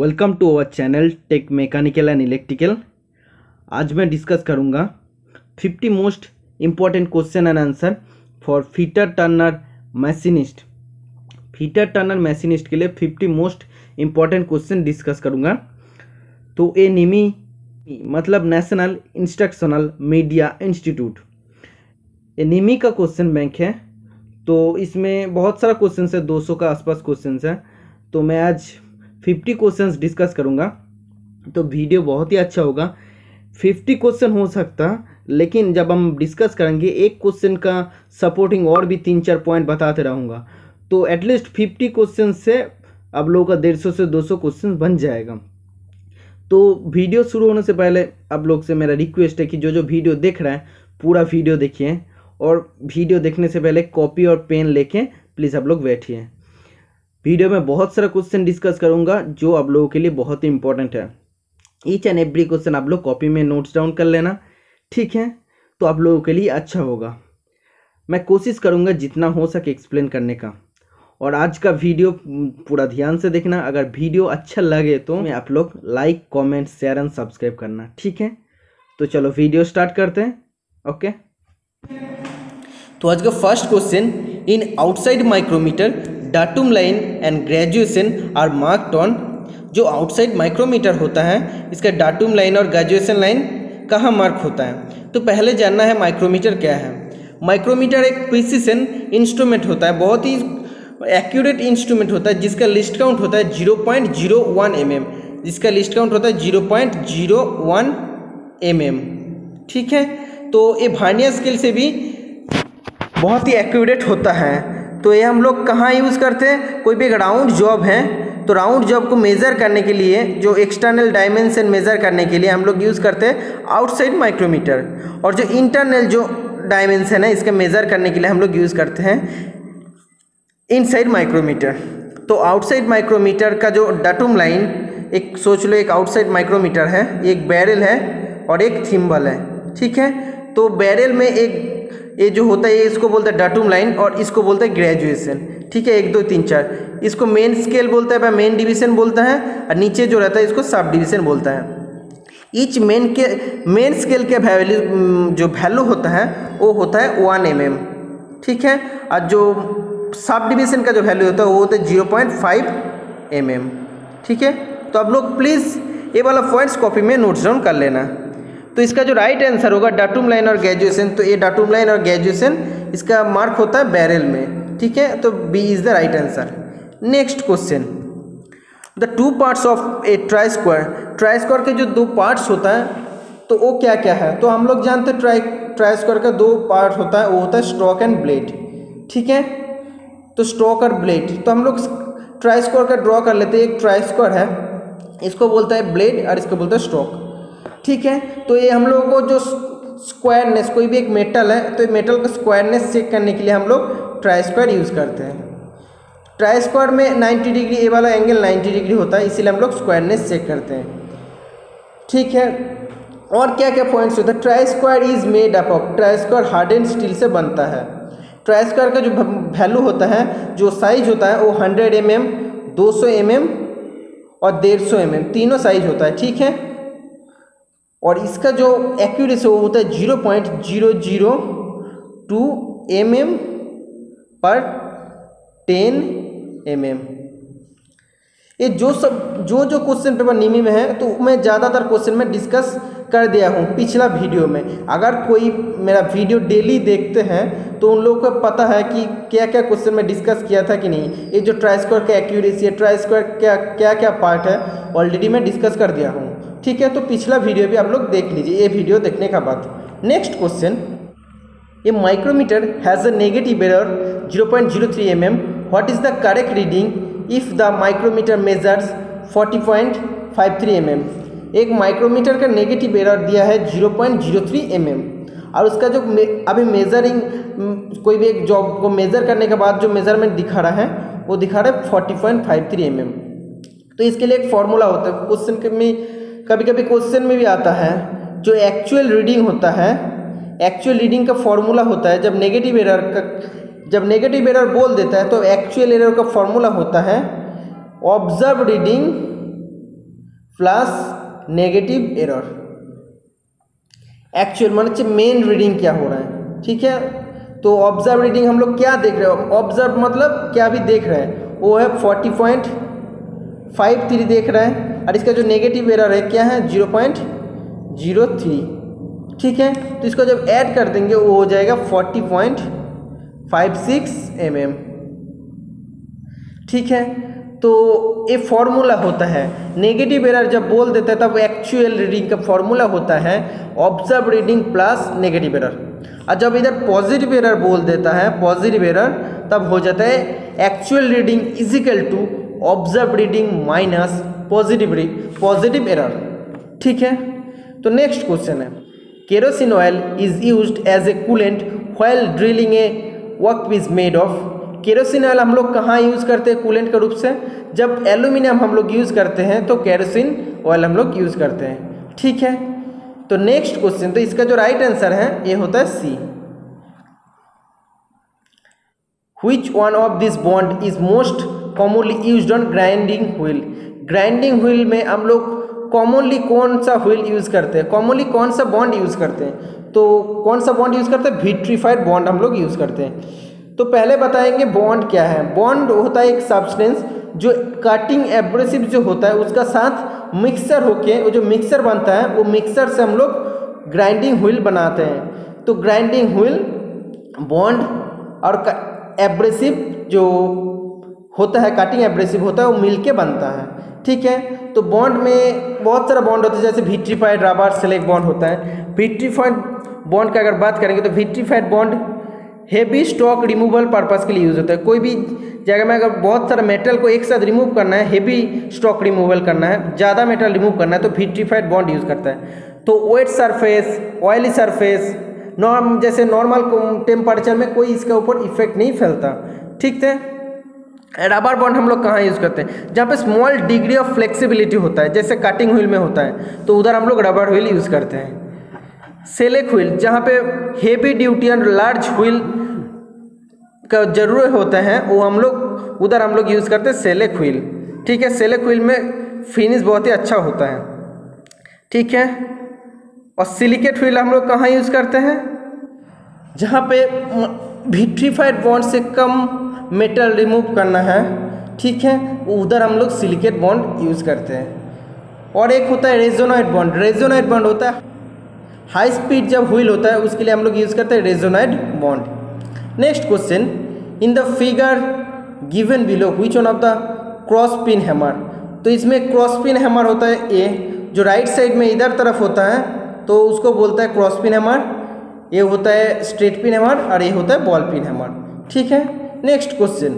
Welcome to our channel tech mechanical and electrical आज मैं discuss करूँगा fifty most important question and answer for fitter turner machinist fitter turner machinist के लिए fifty most important question discuss करूँगा तो a NIMI मतलब national instructional media institute a NIMI का question bank है तो इसमें बहुत सारा क्वेश्चन है दो का आसपास क्वेश्चन है तो मैं आज फिफ्टी क्वेश्चन डिस्कस करूँगा तो वीडियो बहुत ही अच्छा होगा फिफ्टी क्वेश्चन हो सकता लेकिन जब हम डिस्कस करेंगे एक क्वेश्चन का सपोर्टिंग और भी तीन चार पॉइंट बताते रहूँगा तो एटलीस्ट फिफ्टी क्वेश्चन से आप लोगों का डेढ़ सौ से दो सौ क्वेश्चन बन जाएगा तो वीडियो शुरू होने से पहले आप लोग से मेरा रिक्वेस्ट है कि जो जो वीडियो देख रहा है पूरा वीडियो देखिए और वीडियो देखने से पहले कॉपी और पेन लेके प्लीज़ आप लोग बैठिए वीडियो में बहुत सारा क्वेश्चन डिस्कस करूंगा जो आप लोगों के लिए बहुत ही इंपॉर्टेंट है ईच एंड एवरी क्वेश्चन आप लोग कॉपी में नोट्स डाउन कर लेना ठीक है तो आप लोगों के लिए अच्छा होगा मैं कोशिश करूंगा जितना हो सके एक्सप्लेन करने का और आज का वीडियो पूरा ध्यान से देखना अगर वीडियो अच्छा लगे तो मैं आप लोग like comment share and subscribe करना ठीक है तो चलो वीडियो स्टार्ट करते हैं ओके तो आज का first question in outside micrometer datum line and graduation are marked on जो आउटसाइड माइक्रोमीटर होता है इसका डाटूम लाइन और ग्रेजुएशन लाइन कहाँ मार्क होता है तो पहले जानना है माइक्रोमीटर क्या है माइक्रोमीटर एक प्रिसिशन इंस्ट्रूमेंट होता है बहुत ही एक्यूरेट इंस्ट्रूमेंट होता है जिसका लिस्ट काउंट होता है zero point zero one M M जिसका लिस्ट काउंट होता है zero point zero one M M ठीक है तो ये भानिया स्केल से भी बहुत ही एक्यूरेट होता है तो ये हम लोग कहाँ यूज़ करते हैं कोई भी एक राउंड जॉब है तो राउंड जॉब को मेज़र करने के लिए जो एक्सटर्नल डायमेंशन मेज़र करने के लिए हम लोग यूज़ करते हैं आउटसाइड माइक्रोमीटर और जो इंटरनल जो डायमेंशन है इसका मेज़र करने के लिए हम लोग यूज़ करते हैं इनसाइड माइक्रोमीटर तो आउटसाइड माइक्रोमीटर का जो डाटूम लाइन एक सोच लो एक आउटसाइड माइक्रोमीटर है एक बैरल है और एक थिम्बल है ठीक है तो बैरल में एक ये जो होता है ये इसको बोलते हैं डाटूम लाइन और इसको बोलते हैं ग्रेजुएशन ठीक है एक दो तीन चार इसको मेन स्केल बोलता है मेन डिवीजन बोलता है और नीचे जो रहता है इसको सब डिवीजन बोलता है ईच मेन के मेन स्केल के वैल्यू जो वैल्यू होता है वो होता है वन एम एम ठीक है और जो सब डिवीजन का जो वैल्यू होता है वो होता है zero point five M M ठीक है तो आप लोग प्लीज़ ये वाला पॉइंट्स कॉपी में नोट्स डाउन कर लेना तो इसका जो राइट आंसर होगा डाटूम लाइन और ग्रेजुएशन तो ये डाटूम लाइन और ग्रेजुएशन इसका मार्क होता है बैरल में ठीक है तो B is the right answer next question the two parts of a try square try square के जो दो पार्ट्स होता है तो वो क्या क्या है तो हम लोग जानते हैं ट्राई ट्राई स्क्वायर का दो पार्ट होता है वो होता है स्ट्रोक एंड ब्लेड ठीक है तो स्ट्रोक और ब्लेड तो हम लोग ट्राई स्क्वायर का ड्रॉ कर लेते हैं एक ट्राई स्क्वायर है इसको बोलता है ब्लेड और इसको बोलता है स्ट्रोक ठीक है तो ये हम लोगों को जो स्क्वायरनेस कोई भी एक मेटल है तो मेटल का स्क्वायरनेस चेक करने के लिए हम लोग ट्राई स्क्वायर यूज़ करते हैं ट्राई स्क्वायर में 90 डिग्री ए वाला एंगल 90 डिग्री होता है इसीलिए हम लोग स्क्वायरनेस चेक करते हैं ठीक है और क्या क्या पॉइंट्स होते हैं try square is made up of try square hard and steel से बनता है ट्राई स्क्वायर का जो वैल्यू होता है जो साइज होता है वो हंड्रेड एम एम दो सौ एम एम और डेढ़ सौ एम एम तीनों साइज होता है ठीक है और इसका जो एक्यूरेसी वो होता है zero point zero zero two M M per ten M M ये जो सब जो जो क्वेश्चन पेपर निमी में है तो मैं ज़्यादातर क्वेश्चन में डिस्कस कर दिया हूँ पिछला वीडियो में अगर कोई मेरा वीडियो डेली देखते हैं तो उन लोगों को पता है कि क्या क्या क्वेश्चन में डिस्कस किया था कि नहीं ये जो ट्राई स्क्वायर का एक्यूरेसी है ट्राई स्क्वायर क्या क्या क्या पार्ट है ऑलरेडी मैं डिस्कस कर दिया हूँ ठीक है तो पिछला वीडियो भी आप लोग देख लीजिए ये वीडियो देखने का बाद next question zero three M M what is 0.03 mm. Reading if the micrometer reading forty point five three 40.53 mm? एक माइक्रोमीटर का नेगेटिव एरर दिया है 0.03 mm और उसका जो अभी मेजरिंग कोई भी एक जॉब को मेज़र करने के बाद जो मेज़रमेंट दिखा रहा है वो दिखा रहा है 40.53 mm तो इसके लिए एक फॉर्मूला होता है क्वेश्चन में कभी कभी क्वेश्चन में भी आता है जो एक्चुअल रीडिंग होता है एक्चुअल रीडिंग का फॉर्मूला होता है जब नेगेटिव एरर का जब नेगेटिव एरर बोल देता है तो एक्चुअल एरर का फॉर्मूला होता है observe reading plus negative error actual मान चाहिए मेन रीडिंग क्या हो रहा है ठीक है तो ऑब्जर्व रीडिंग हम लोग क्या देख रहे हो ऑब्जर्व मतलब क्या भी देख रहे हैं वो है फोर्टी पॉइंट फाइव थ्री देख रहे हैं और इसका जो नेगेटिव एरर है क्या है जीरो पॉइंट जीरो थ्री ठीक है तो इसको जब ऐड कर देंगे वो हो जाएगा forty point five six M M ठीक है तो ये फॉर्मूला होता है नेगेटिव एरर जब बोल देता है तब एक्चुअल रीडिंग का फॉर्मूला होता है observe reading plus negative error और जब इधर पॉजिटिव एरर बोल देता है पॉजिटिव एरर तब हो जाता है actual reading equal to observe reading minus positive positive error ठीक है तो नेक्स्ट क्वेश्चन है kerosene oil is use as a coolant well drilling a work is made of kerosene oil हम लोग कहाँ यूज़ करते हैं कूलेंट के रूप से जब एल्यूमिनियम हम लोग यूज़ करते हैं तो केरोसिन ऑयल हम लोग यूज़ करते हैं ठीक है तो नेक्स्ट क्वेश्चन तो इसका जो राइट right आंसर है ये होता है सी हुई one of this bond is most commonly use on grinding wheel grinding wheel में हम लोग कॉमनली कौन सा व्हील यूज़ करते हैं कॉमनली कौन सा बॉन्ड यूज़ करते हैं तो कौन सा बॉन्ड यूज़ करते हैं विट्रीफाइड बॉन्ड हम लोग यूज़ करते हैं तो पहले बताएंगे बॉन्ड क्या है बॉन्ड होता है एक सब्सटेंस जो कटिंग एब्रेसिव जो होता है उसका साथ मिक्सर होके वो जो मिक्सर बनता है वो मिक्सर से हम लोग ग्राइंडिंग व्हील बनाते हैं तो ग्राइंडिंग व्हील बॉन्ड और एब्रेसिव जो होता है कटिंग एब्रेसिव होता है वो मिल के बनता है ठीक है तो बॉन्ड में बहुत सारा बॉन्ड होता है जैसे विट्रीफाइड रबर सेलेक्ट बॉन्ड होता है विट्रीफाइड बॉन्ड का अगर बात करेंगे तो vitrified bond heavy stock removal purpose के लिए यूज़ होता है कोई भी जगह में अगर बहुत सारा मेटल को एक साथ रिमूव करना है हेवी स्टॉक रिमूवल करना है ज़्यादा मेटल रिमूव करना है तो विट्रीफाइड बॉन्ड यूज़ करता है तो wet surface oily surface norm जैसे नॉर्मल टेम्परेचर में कोई इसके ऊपर इफेक्ट नहीं फैलता ठीक है रबर बॉन्ड हम लोग कहाँ यूज़ करते हैं जहाँ पे स्मॉल डिग्री ऑफ फ्लेक्सिबिलिटी होता है जैसे कटिंग व्हील में होता है तो उधर हम लोग रबर व्हील यूज़ करते हैं सेलेक व्हील जहाँ पे heavy duty and large wheel का जरूर होता है वो हम लोग उधर हम लोग यूज़ करते हैं सेलेक व्हील ठीक है सेलेक व्हील में फिनिश बहुत ही अच्छा होता है ठीक है और सिलिकेट व्हील हम लोग कहाँ यूज़ करते हैं जहाँ पे विट्रीफाइड बॉन्ड से कम मेटल रिमूव करना है ठीक है उधर हम लोग सिलिकेट बॉन्ड यूज़ करते हैं और एक होता है रेजोनाइट बॉन्ड रेजोनाइट बॉन्ड होता है हाई स्पीड जब व्हील होता है उसके लिए हम लोग यूज़ करते हैं resinoid bond next question in the figure given below which one of the cross pin hammer तो इसमें क्रॉस पिन हैमर होता है ए जो राइट साइड में इधर तरफ होता है तो उसको बोलता है क्रॉस पिन हैमर ये होता है स्ट्रेट पिन हैमर और ये होता है बॉल पिन हैमर ठीक है next question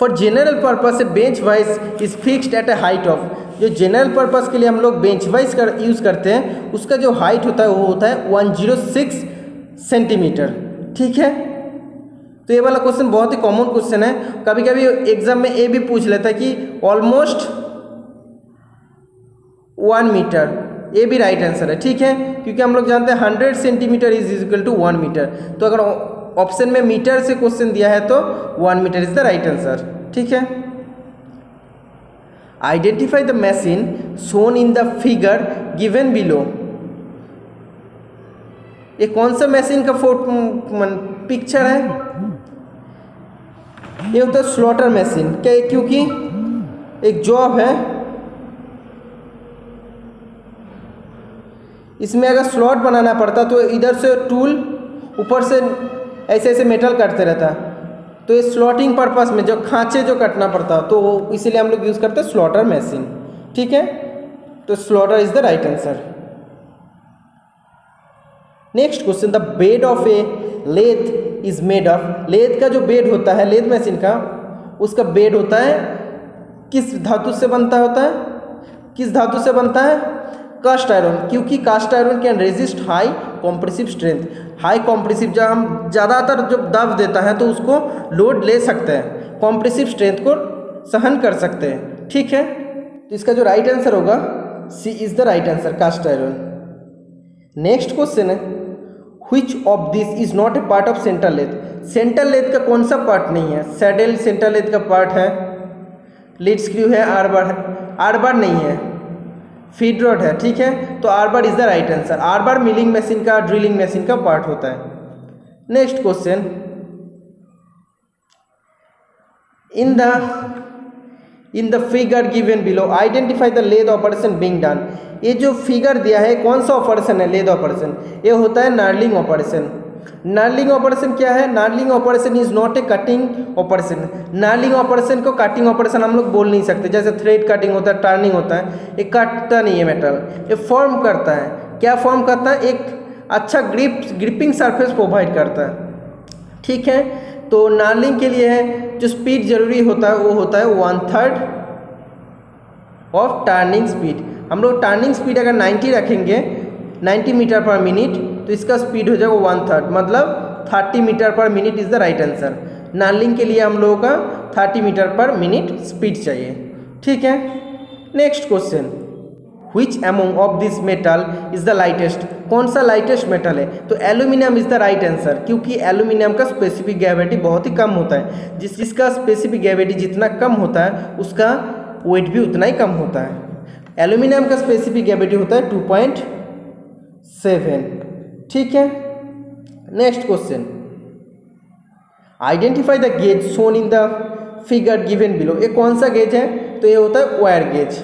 for general purpose bench vice is fix at a height of जो जनरल पर्पज के लिए हम लोग बेंच वाइज कर यूज़ करते हैं उसका जो हाइट होता है वो होता है वन जीरो सिक्स सेंटीमीटर ठीक है तो ये वाला क्वेश्चन बहुत ही कॉमन क्वेश्चन है कभी कभी एग्जाम में ये भी पूछ लेता है कि ऑलमोस्ट वन मीटर ये भी राइट आंसर है ठीक है क्योंकि हम लोग जानते हैं hundred centimetre is equal to one metre तो अगर ऑप्शन में मीटर से क्वेश्चन दिया है तो one metre is the right answer ठीक है identify the machine shown in the figure given below ये कौन सा मशीन का फोटो पिक्चर है ये होता है स्लॉटर मशीन क्या क्योंकि एक जॉब है इसमें अगर स्लॉट बनाना पड़ता तो इधर से टूल ऊपर से ऐसे ऐसे मेटल काटते रहता है तो ये स्लॉटिंग पर्पस में जो खाँचे जो कटना पड़ता तो इसीलिए हम लोग यूज़ करते हैं स्लॉटर मशीन ठीक है तो slotter is the right answer next question the bed of a lathe is made of lathe का जो बेड होता है लेथ मशीन का उसका बेड होता है किस धातु से बनता होता है किस धातु से बनता है कास्ट आयरन क्योंकि cast iron can resist high compressive strength high compressive जब हम ज़्यादातर जब दब देता है तो उसको लोड ले सकते हैं कॉम्प्रेसिव स्ट्रेंथ को सहन कर सकते हैं ठीक है तो इसका जो राइट आंसर होगा C is the right answer cast iron next question है which of this is not a part of central lathe central lathe का कौन सा पार्ट नहीं है सैडल सेंट्रल लेथ का पार्ट है लीड स्क्रू है आर बार है आर बार नहीं है फीड रॉड है ठीक है तो arbor is the right answer arbor milling machine का ड्रिलिंग मशीन का पार्ट होता है next question in the in the figure given below identify the lathe operation being done ये जो फिगर दिया है कौन सा ऑपरेशन है लेद ऑपरेशन ये होता है नार्लिंग ऑपरेशन नार्लिंग ऑपरेशन क्या है knurling operation is not a cutting operation knurling operation को कटिंग ऑपरेशन हम लोग बोल नहीं सकते जैसे थ्रेड कटिंग होता है टर्निंग होता है ये काटता नहीं है मेटल ये फॉर्म करता है क्या फॉर्म करता है एक अच्छा ग्रिप ग्रिपिंग सरफेस प्रोवाइड करता है ठीक है तो नार्लिंग के लिए है जो स्पीड जरूरी होता है वो होता है one third of turning speed हम लोग टर्निंग स्पीड अगर 90 रखेंगे 90 मीटर पर मिनट तो इसका स्पीड हो जाएगा वन थर्ड मतलब thirty metre per minute is the right answer knurling के लिए हम लोगों का thirty metre per minute speed चाहिए ठीक है next question which among of this metal is the lightest कौन सा लाइटेस्ट मेटल है तो aluminium is the right answer क्योंकि एल्यूमिनियम का स्पेसिफिक ग्रेविटी बहुत ही कम होता है जिस जिसका स्पेसिफिक ग्रेविटी जितना कम होता है उसका वेट भी उतना ही कम होता है एल्यूमिनियम का स्पेसिफिक ग्रेविटी होता है टू पॉइंट सेवन ठीक है next question identify the gauge shown in the figure given below ये कौन सा गेज है तो ये होता है वायर गेज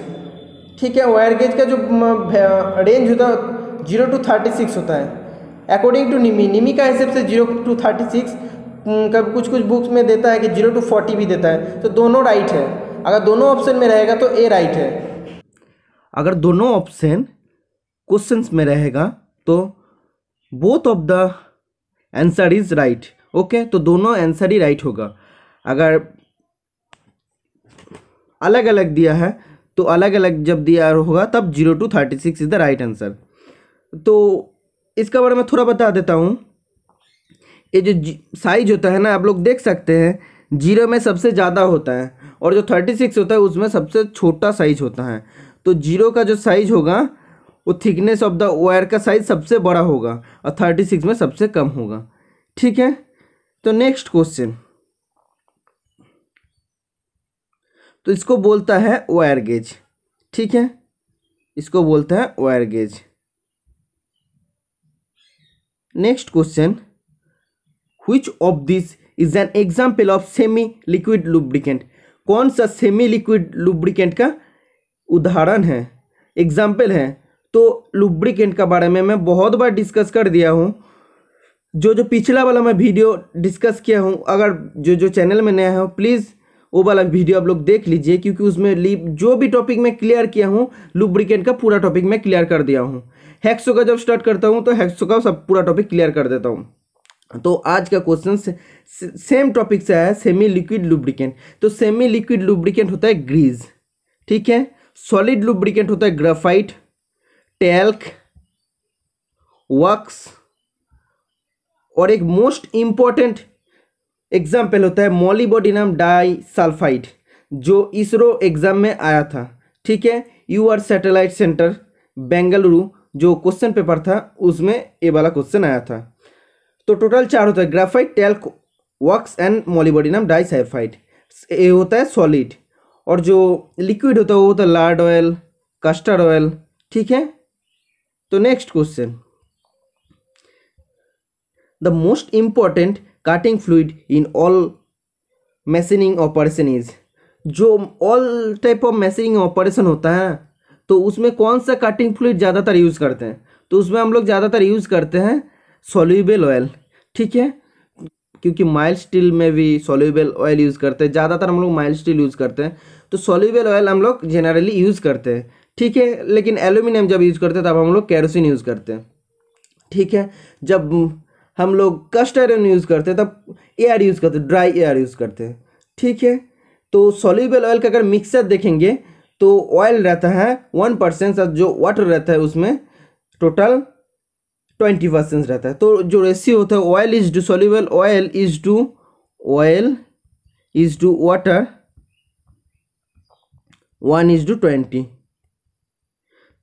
ठीक है वायर गेज का जो रेंज होता है जीरो टू थर्टी सिक्स होता है अकॉर्डिंग टू निमी निमी का हिसाब से जीरो टू थर्टी सिक्स कब कुछ कुछ बुक्स में देता है कि जीरो टू फोर्टी भी देता है तो दोनों राइट है अगर दोनों ऑप्शन में रहेगा तो ए राइट है अगर दोनों ऑप्शन क्वेश्चन में रहेगा तो both of the answer is right okay तो दोनों आंसर ही राइट होगा अगर अलग अलग दिया है तो अलग अलग जब दिया होगा तब zero to thirty six is the right answer तो इसका बारे में थोड़ा बता देता हूँ ये जो साइज होता है ना आप लोग देख सकते हैं जीरो में सबसे ज़्यादा होता है और जो थर्टी सिक्स होता है उसमें सबसे छोटा साइज होता है तो जीरो का जो साइज होगा वो थिकनेस ऑफ द वायर का साइज सबसे बड़ा होगा और थर्टी सिक्स में सबसे कम होगा ठीक है तो नेक्स्ट क्वेश्चन तो इसको बोलता है वायर गेज ठीक है इसको बोलता है wire gauge next question which of this is an example of semi liquid lubricant कौन सा सेमी लिक्विड लुब्रिकेंट का उदाहरण है एग्जाम्पल है तो लुब्रिकेंट का बारे में मैं बहुत बार डिस्कस कर दिया हूँ जो जो पिछला वाला मैं वीडियो डिस्कस किया हूँ अगर जो जो चैनल में नया हो प्लीज़ वो वाला वीडियो आप लोग देख लीजिए क्योंकि उसमें जो भी टॉपिक मैं क्लियर किया हूँ लुब्रिकेंट का पूरा टॉपिक मैं क्लियर कर दिया हूँ हैक्सो का जब स्टार्ट करता हूँ तो हैक्सो का सब पूरा टॉपिक क्लियर कर देता हूँ तो आज का क्वेश्चन से, से, सेम टॉपिक से आया है सेमी लिक्विड लुब्रिकेंट तो सेमी लिक्विड लुब्रिकेंट होता है ग्रीज ठीक है सॉलिड लुब्रिकेंट होता है ग्राफाइट टैल्क वक्स और एक मोस्ट इम्पॉर्टेंट एग्जाम्पल होता है मॉलीबोडिनम डाई सल्फाइड जो इसरो एग्जाम में आया था ठीक है U R satellite centre Bengaluru जो क्वेश्चन पेपर था उसमें ये वाला क्वेश्चन आया था तो टोटल चार होता है graphite talc wax and molybdenum disulphide ये होता है सॉलिड और जो लिक्विड होता है वो होता है लार्ड ऑयल कस्टर्ड ऑयल ठीक है तो next question the most important cutting fluid in all machining operation is जो all type of machining operation होता है तो उसमें कौन सा कटिंग फ्लूड ज़्यादातर यूज़ करते हैं तो उसमें हम लोग ज़्यादातर यूज़ करते हैं सोल्यूबल ऑयल ठीक है क्योंकि माइल स्टील में भी सोल्यूबल ऑयल यूज़ करते हैं ज़्यादातर हम लोग माइल स्टील यूज़ करते हैं तो सोल्यूबल ऑयल हम लोग जनरली यूज़ करते हैं ठीक है लेकिन एल्यूमिनियम जब यूज़ करते हैं तब हम लोग कैरोसिन यूज़ करते हैं ठीक है जब हम लोग कस्ट आयरन यूज़ करते हैं तब एयर यूज़ करते ड्राई एयर यूज़ करते हैं ठीक है तो सोल्यूबल ऑयल का अगर मिक्सर देखेंगे तो ऑयल रहता है वन परसेंट जो वाटर रहता है उसमें टोटल ट्वेंटी परसेंट रहता है तो जो रेसी होता है oil is to soluble oil is to oil is to water one is to twenty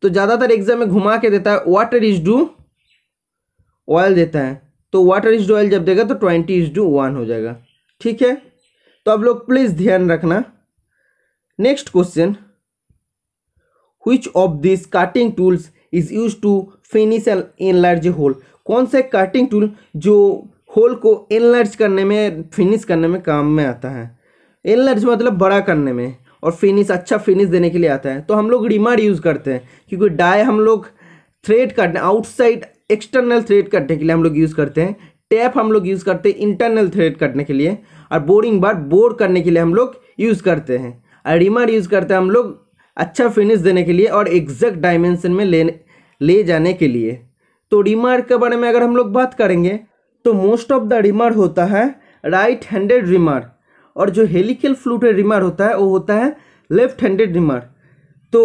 तो ज़्यादातर एग्जाम में घुमा के देता है वाटर इज डू ऑयल देता है तो वाटर इज डू ऑयल जब देगा तो ट्वेंटी इज डू वन हो जाएगा ठीक है तो आप लोग प्लीज़ ध्यान रखना next question which of this cutting tools is use to finish an enlarge hole कौन सा कटिंग टूल जो होल को एनलार्ज करने में फिनिश करने में काम में आता है एनलार्ज मतलब बड़ा करने में और फिनिश अच्छा फिनिश देने के लिए आता है तो हम लोग रिमार यूज़ करते हैं क्योंकि डाई हम लोग थ्रेड काटने आउटसाइड एक्सटर्नल थ्रेड काटने के लिए हम लोग यूज़ करते हैं टैप हम लोग यूज़ करते हैं इंटरनल थ्रेड काटने के लिए और बोरिंग बार बोर करने के लिए हम लोग यूज़ करते हैं और रिमार यूज़ करते हैं हम लोग अच्छा फिनिश देने के लिए और एग्जैक्ट डायमेंशन में ले ले जाने के लिए तो रिमार के बारे में अगर हम लोग बात करेंगे तो मोस्ट ऑफ द रिमार होता है राइट हैंडेड रिमार और जो हेलिकल फ्लूटेड रिमर होता है वो होता है लेफ्ट हैंडेड रिमर तो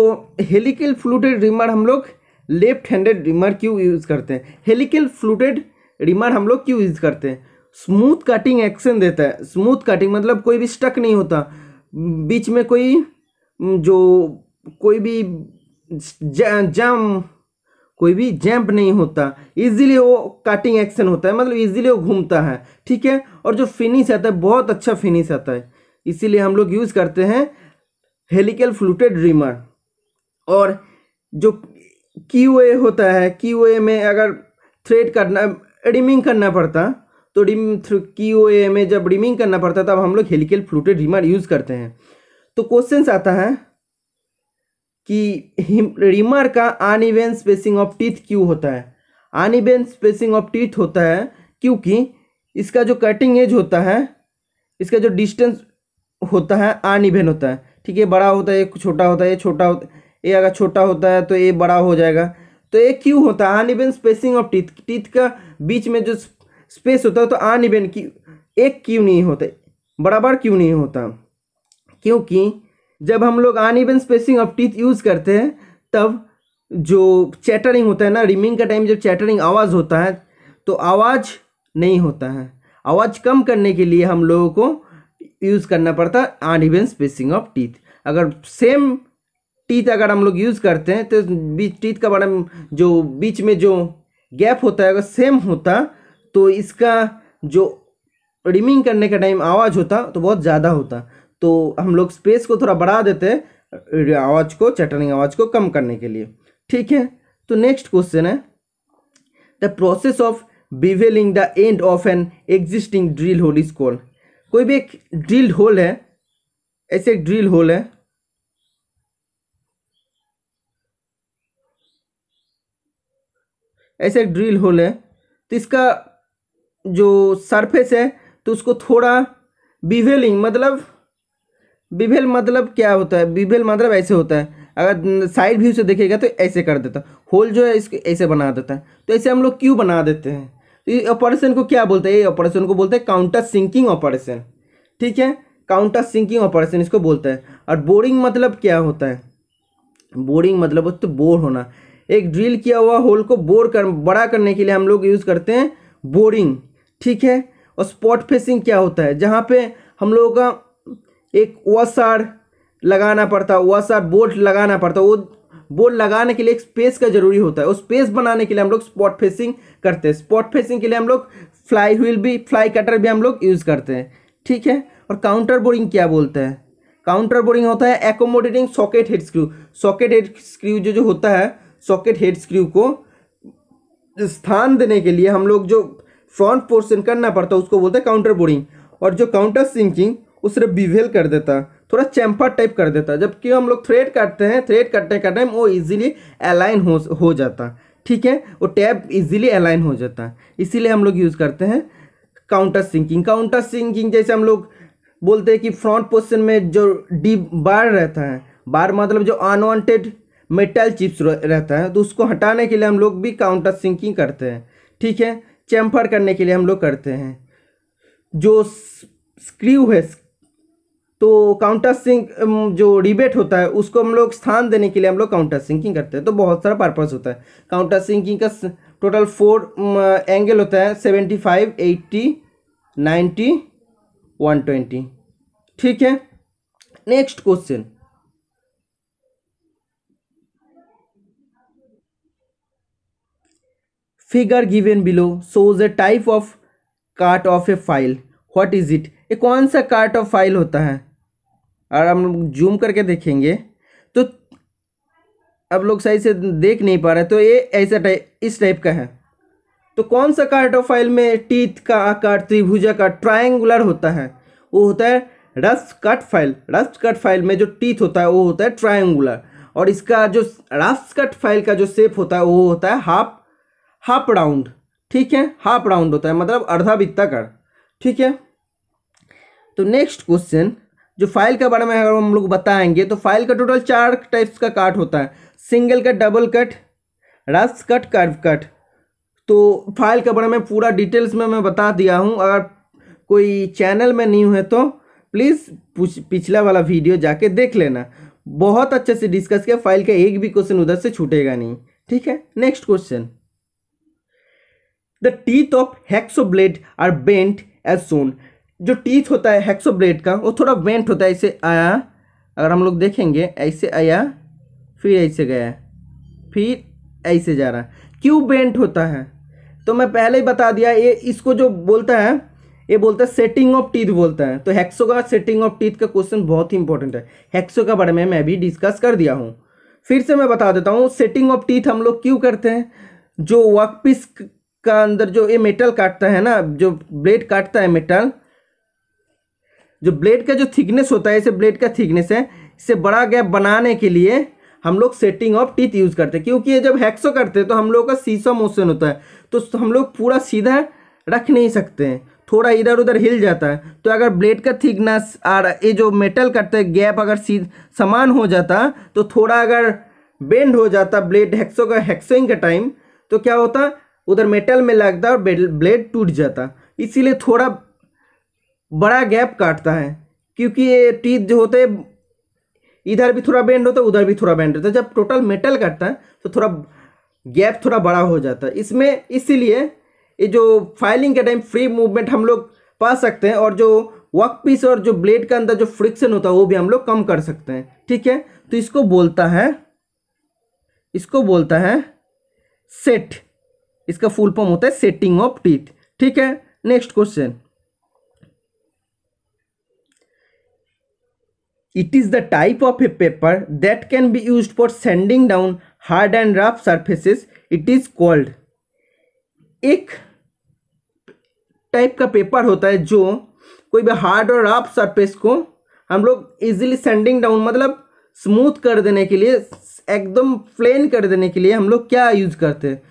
हेलिकल फ्लूटेड रिमर हम लोग लेफ्ट हैंडेड रिमर क्यों यूज़ करते हैं हेलिकल फ्लूटेड रिमर हम लोग क्यों यूज़ करते हैं स्मूथ कटिंग एक्शन देता है स्मूथ कटिंग मतलब कोई भी स्टक नहीं होता बीच में कोई जो कोई भी जाम कोई भी जैम्प नहीं होता इजीली वो कटिंग एक्शन होता है मतलब इजीली वो घूमता है ठीक है और जो फिनिश आता है बहुत अच्छा फिनिश आता है इसीलिए हम लोग यूज़ करते हैं हेलिकल फ्लूटेड रिमर और जो की होता है की में अगर थ्रेड करना रिमिंग करना पड़ता तो रिम थ्रू की वे में जब रिमिंग करना पड़ता तब हम लोग हेलिकल फ्लूटेड रिमर यूज़ करते हैं तो क्वेश्चन आता है कि रिमर का अनइवन स्पेसिंग ऑफ टीथ क्यों होता है अनइवन स्पेसिंग ऑफ टीथ होता है क्योंकि इसका जो कटिंग एज होता है इसका जो डिस्टेंस होता है अनइवन होता है ठीक है बड़ा होता है छोटा होता है ये छोटा होता है ये अगर छोटा होता है तो ये बड़ा हो जाएगा तो ये क्यों होता है uneven spacing of teeth teeth का बीच में जो स्पेस होता है तो अनइवन क्यों एक क्यों नहीं होता बराबर क्यों नहीं होता क्योंकि जब हम लोग uneven spacing of teeth use करते हैं तब जो चैटरिंग होता है ना रिमिंग का टाइम जब चैटरिंग आवाज़ होता है तो आवाज़ नहीं होता है आवाज़ कम करने के लिए हम लोगों को यूज़ करना पड़ता है uneven spacing of teeth अगर सेम टीथ अगर हम लोग यूज़ करते हैं तो बीच टीथ का बड़ा जो बीच में जो गैप होता है अगर सेम होता तो इसका जो रिमिंग करने का टाइम आवाज़ होता तो बहुत ज़्यादा होता तो हम लोग स्पेस को थोड़ा बढ़ा देते हैं आवाज़ को चटरिंग आवाज़ को कम करने के लिए ठीक है तो नेक्स्ट क्वेश्चन है the process of bevelling the end of an existing drill hole is call कोई भी एक ड्रिल्ड होल है ऐसे एक ड्रिल होल है ऐसे एक ड्रिल होल है तो इसका जो सरफेस है तो उसको थोड़ा बिवेलिंग मतलब बिभेल मतलब क्या होता है बिभेल मतलब ऐसे होता है अगर साइड व्यू से देखेगा तो ऐसे कर देता होल जो है इसको ऐसे बना देता है तो ऐसे हम लोग क्यों बना देते हैं तो ये ऑपरेशन को क्या बोलते हैं ये ऑपरेशन को बोलते हैं काउंटर सिंकिंग ऑपरेशन ठीक है काउंटर सिंकिंग ऑपरेशन इसको बोलते हैं और बोरिंग मतलब क्या होता है बोरिंग मतलब होता है बोर होना एक ड्रिल किया हुआ होल को बोर कर बड़ा करने के लिए हम लोग यूज़ करते हैं बोरिंग ठीक है और स्पॉट फेसिंग क्या होता है जहाँ पे हम लोगों का एक वसर लगाना पड़ता है वसर बोल्ट लगाना पड़ता वो बोल्ट लगाने के लिए एक स्पेस का जरूरी होता है उस स्पेस बनाने के लिए हम लोग स्पॉट फेसिंग करते हैं स्पॉट फेसिंग के लिए हम लोग फ्लाई व्हील भी फ्लाई कटर भी हम लोग यूज़ करते हैं ठीक है और काउंटर बोरिंग क्या बोलते हैं काउंटर बोरिंग होता है accommodating socket head screw socket head screw जो जो होता है सॉकेट हेड स्क्रू को स्थान देने के लिए हम लोग जो फ्रंट पोर्शन करना पड़ता है उसको बोलते हैं काउंटर बोरिंग और जो काउंटर सिंकिंग उसे बिवेल कर देता थोड़ा चैम्पर टाइप कर देता जबकि हम लोग थ्रेड काटते हैं थ्रेड काटने का टाइम वो इजीली अलाइन हो हो जाता ठीक है वो टैब इजीली अलाइन हो जाता इसीलिए हम लोग यूज़ करते हैं काउंटर सिंकिंग काउंटर सिंकिंग जैसे हम लोग बोलते हैं कि फ्रंट पोजिशन में जो डी बार रहता है बार मतलब जो अनवांटेड मेटल चिप्स रहता है तो उसको हटाने के लिए हम लोग भी काउंटर सिंकिंग करते हैं ठीक है चैम्फर करने के लिए हम लोग करते हैं जो स्क्रू है तो काउंटर सिंक जो डिबेट होता है उसको हम लोग स्थान देने के लिए हम लोग काउंटर सिंकिंग करते हैं तो बहुत सारा पर्पज़ होता है काउंटर सिंकिंग का टोटल फोर एंगल होता है seventy five eighty ninety one twenty ठीक है next question figure given below shows a type of cut of a file what is it ये कौन सा कार्ट ऑफ फाइल होता है और हम जूम करके देखेंगे तो अब लोग सही से देख नहीं पा रहे तो ये ऐसा टाइप इस टाइप का है तो कौन सा कार्टोफाइल में टीथ का आकार त्रिभुजा का ट्रायंगुलर होता है वो होता है rasp cut file rasp cut file में जो टीथ होता है वो होता है ट्रायंगुलर और इसका जो रस कट फाइल का जो शेप होता है वो होता है हाफ हाफ राउंड ठीक है हाफ राउंड होता है मतलब अर्धा कर ठीक है तो नेक्स्ट क्वेश्चन जो फाइल के बारे में अगर हम लोग बताएंगे तो फाइल का टोटल चार टाइप्स का काट होता है single cut double cut rasp cut curve cut तो फाइल के बारे में पूरा डिटेल्स में मैं बता दिया हूँ अगर कोई चैनल में नहीं है तो प्लीज़ पिछला वाला वीडियो जाके देख लेना बहुत अच्छे से डिस्कस किया फाइल का एक भी क्वेश्चन उधर से छूटेगा नहीं ठीक है next question the teeth of hacksaw blade are bent edge shown जो टीथ होता है हेक्सो ब्लेड का वो थोड़ा वेंट होता है ऐसे आया अगर हम लोग देखेंगे ऐसे आया फिर ऐसे गया फिर ऐसे जा रहा क्यों बेंट होता है तो मैं पहले ही बता दिया ये इसको जो बोलता है ये बोलता है सेटिंग ऑफ टीथ बोलता है तो हेक्सो का सेटिंग ऑफ टीथ का क्वेश्चन बहुत ही इंपॉर्टेंट है हेक्सो का बारे में मैं भी डिस्कस कर दिया हूँ फिर से मैं बता देता हूँ सेटिंग ऑफ टीथ हम लोग क्यों करते हैं जो वर्क पीस का अंदर जो ये मेटल काटता है ना जो ब्लेड काटता है मेटल जो ब्लेड का जो थिकनेस होता है इसे ब्लेड का थिकनेस है इससे बड़ा गैप बनाने के लिए हम लोग सेटिंग ऑफ टीथ यूज़ करते हैं क्योंकि ये जब हैक्सो करते हैं तो हम लोग का सीसा मोशन होता है तो हम लोग पूरा सीधा रख नहीं सकते हैं थोड़ा इधर उधर हिल जाता है तो अगर ब्लेड का थिकनेस और ये जो मेटल करते हैं गैप अगर सी समान हो जाता तो थोड़ा अगर बेंड हो जाता ब्लेड हैक्सो का हैक्सोइंग का टाइम तो क्या होता उधर मेटल में लगता और ब्लेड टूट जाता इसीलिए थोड़ा बड़ा गैप काटता है क्योंकि ये टीथ जो होते हैं इधर भी थोड़ा बेंड होता है उधर भी थोड़ा बेंड होता है जब टोटल मेटल काटता है तो थोड़ा गैप थोड़ा बड़ा हो जाता है इसमें इसीलिए ये जो फाइलिंग के टाइम फ्री मूवमेंट हम लोग पा सकते हैं और जो वर्क पीस और जो ब्लेड के अंदर जो फ्रिक्शन होता है वो भी हम लोग कम कर सकते हैं ठीक है तो इसको बोलता है इसको बोलता है सेट इसका फुल फॉर्म होता है सेटिंग ऑफ टीथ ठीक है next question it is the type of a paper that can be use for sanding down hard and rough surfaces. It is called एक टाइप का पेपर होता है जो कोई भी हार्ड और रफ सरफेस को हम लोग इजिली सेंडिंग डाउन मतलब स्मूथ कर देने के लिए एकदम प्लेन कर देने के लिए हम लोग क्या यूज करते हैं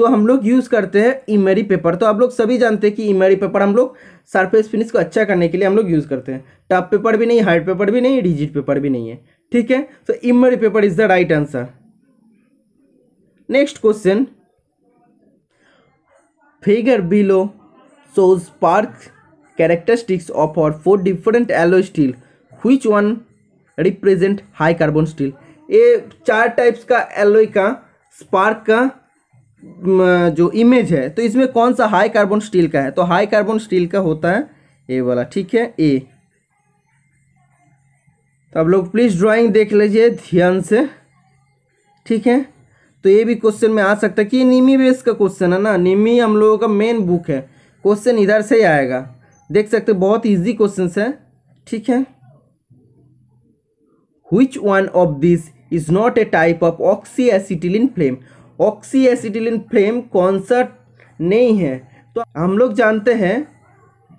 तो हम लोग यूज़ करते हैं इमेरी पेपर तो आप लोग सभी जानते हैं कि इमेरी पेपर हम लोग सरफेस फिनिश को अच्छा करने के लिए हम लोग यूज़ करते हैं टॉप पेपर भी नहीं हार्ड पेपर भी नहीं डिजिट पेपर भी नहीं है ठीक है तो emery paper is the right answer next question figure below shows spark characteristics of और four different alloy steel which one represent high carbon steel ये चार टाइप्स का एलोई का स्पार्क का जो इमेज है तो इसमें कौन सा हाई कार्बन स्टील का है तो हाई कार्बन स्टील का होता है ए वाला ठीक है ए तो आप लोग प्लीज़ ड्राइंग देख लीजिए ध्यान से ठीक है तो ये भी क्वेश्चन में आ सकता है कि निमी बेस का क्वेश्चन है ना निमी हम लोगों का मेन बुक है क्वेश्चन इधर से ही आएगा देख सकते बहुत इजी क्वेश्चन है ठीक है one of this is not a type of oxyacetylene flame oxyacetylene flame कॉन्सर्ट नहीं है तो हम लोग जानते हैं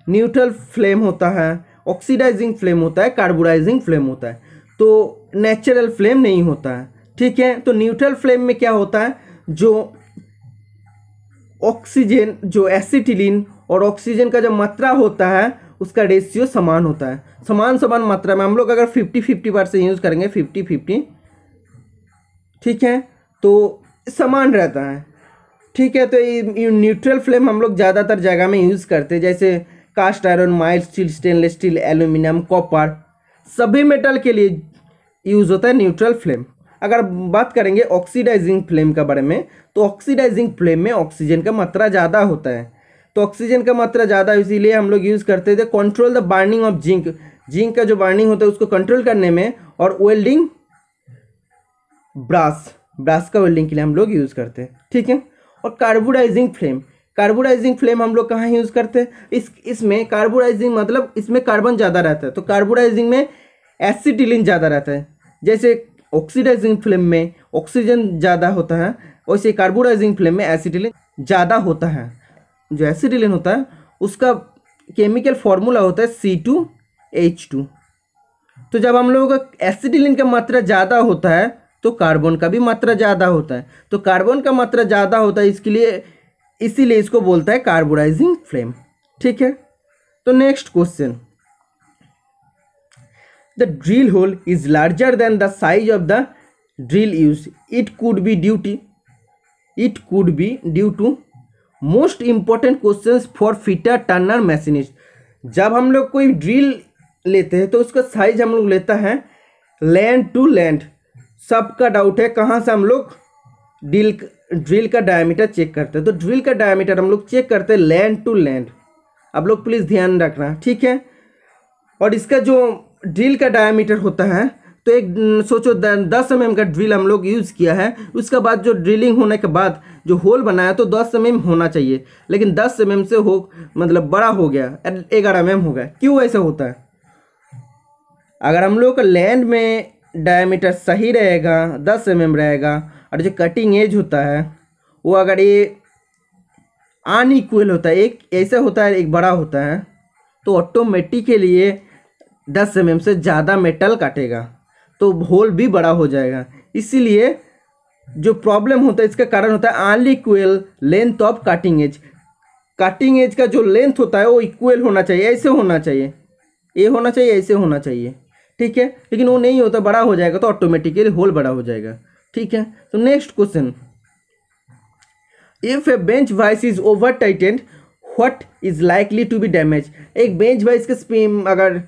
न्यूट्रल फ्लेम होता है ऑक्सीडाइजिंग फ्लेम होता है कार्बोडाइजिंग फ्लेम होता है तो नेचुरल फ्लेम नहीं होता है ठीक है तो न्यूट्रल फ्लेम में क्या होता है जो ऑक्सीजन जो एसिटिलिन और ऑक्सीजन का जो मात्रा होता है उसका रेशियो समान होता है समान समान मात्रा में हम लोग अगर फिफ्टी फिफ्टी परसेंट यूज़ करेंगे फिफ्टी फिफ्टी ठीक है तो समान रहता है ठीक है तो ये न्यूट्रल फ्लेम हम लोग ज़्यादातर जगह में यूज़ करते हैं जैसे cast iron mild steel stainless steel aluminium copper सभी मेटल के लिए यूज़ होता है न्यूट्रल फ्लेम अगर बात करेंगे ऑक्सीडाइजिंग फ्लेम के बारे में तो ऑक्सीडाइजिंग फ्लेम में ऑक्सीजन का मात्रा ज़्यादा होता है तो ऑक्सीजन का मात्रा ज़्यादा इसीलिए हम लोग यूज़ करते थे control the burning of zinc zinc का जो बर्निंग होता है उसको कंट्रोल करने में और वेल्डिंग ब्रास का वेल्डिंग के लिए हम लोग यूज़ करते हैं ठीक है और कार्बोडाइजिंग फ्लेम कार्बोडाइजिंग फ्लेम हम लोग कहाँ यूज़ करते हैं इस इसमें कार्बोडाइजिंग मतलब इसमें कार्बन ज़्यादा रहता है तो कार्बोडाइजिंग में एसिडिलिन ज़्यादा रहता है जैसे ऑक्सीडाइजिंग फ्लेम में ऑक्सीजन ज़्यादा होता है वैसे कार्बोडाइजिंग फ्लेम में एसिडिलिन ज़्यादा होता है जो एसिडिलिन होता है उसका केमिकल फॉर्मूला होता है सी टू एच टू तो जब हम लोगों का एसिडिलिन का मात्रा ज़्यादा होता है तो कार्बन का भी मात्रा ज़्यादा होता है तो कार्बन का मात्रा ज़्यादा होता है इसके लिए इसीलिए इसको बोलता है कार्बोराइजिंग फ्लेम ठीक है तो next question the drill hole is larger than the size of the drill use it could be due to it could be due to most important question for fitter turner machinist जब हम लोग कोई drill लेते हैं तो उसका size हम लोग लेता है लैंड टू लैंड सबका डाउट है कहाँ से हम लोग डील ड्रिल का डायमीटर चेक करते हैं तो ड्रिल का डायमीटर हम लोग चेक करते हैं लैंड टू लैंड आप लोग प्लीज़ ध्यान रखना ठीक है और इसका जो ड्रिल का डायमीटर होता है तो एक सोचो दस एम mm का ड्रिल हम लोग यूज़ किया है उसके बाद जो ड्रिलिंग होने के बाद जो होल बनाया तो दस एम mm होना चाहिए लेकिन दस एम mm से हो मतलब बड़ा हो गया ग्यारह एम हो गया क्यों ऐसा होता है अगर हम लोग लैंड में डायमीटर सही रहेगा दस एम mm रहेगा और जो कटिंग एज होता है वो अगर ये अनइक्वल होता है एक ऐसा होता है एक बड़ा होता है तो ऑटोमेटिक के लिए दस एम mm से ज़्यादा मेटल काटेगा तो होल भी बड़ा हो जाएगा इसीलिए जो प्रॉब्लम होता है इसका कारण होता है unequal length of cutting edge cutting edge का जो लेंथ होता है वो इक्वल होना चाहिए ऐसे होना चाहिए ये होना चाहिए ऐसे होना चाहिए ठीक है लेकिन वो नहीं होता बड़ा हो जाएगा तो ऑटोमेटिकली होल बड़ा हो जाएगा ठीक है तो next question if a bench vice is over tightened what is likely to be damage एक बेंच वाइस के अगर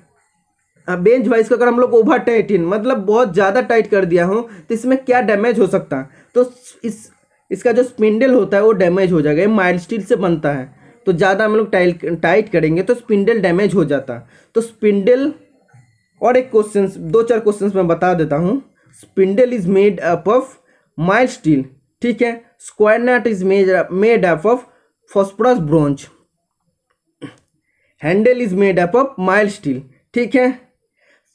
बेंच वाइज का अगर हम लोग ओवर टाइटिन मतलब बहुत ज़्यादा टाइट कर दिया हूँ तो इसमें क्या डैमेज हो सकता है तो इस इसका जो स्पिंडल होता है वो डैमेज हो जाएगा ये माइल स्टील से बनता है तो ज़्यादा हम लोग टाइट टाइट करेंगे तो स्पिंडल डैमेज हो जाता तो स्पिंडल और एक क्वेश्चन दो चार क्वेश्चन मैं बता देता हूँ spindle is made up of mild steel ठीक है square nut is made made up of phosphorus bronze handle is made up of mild steel ठीक है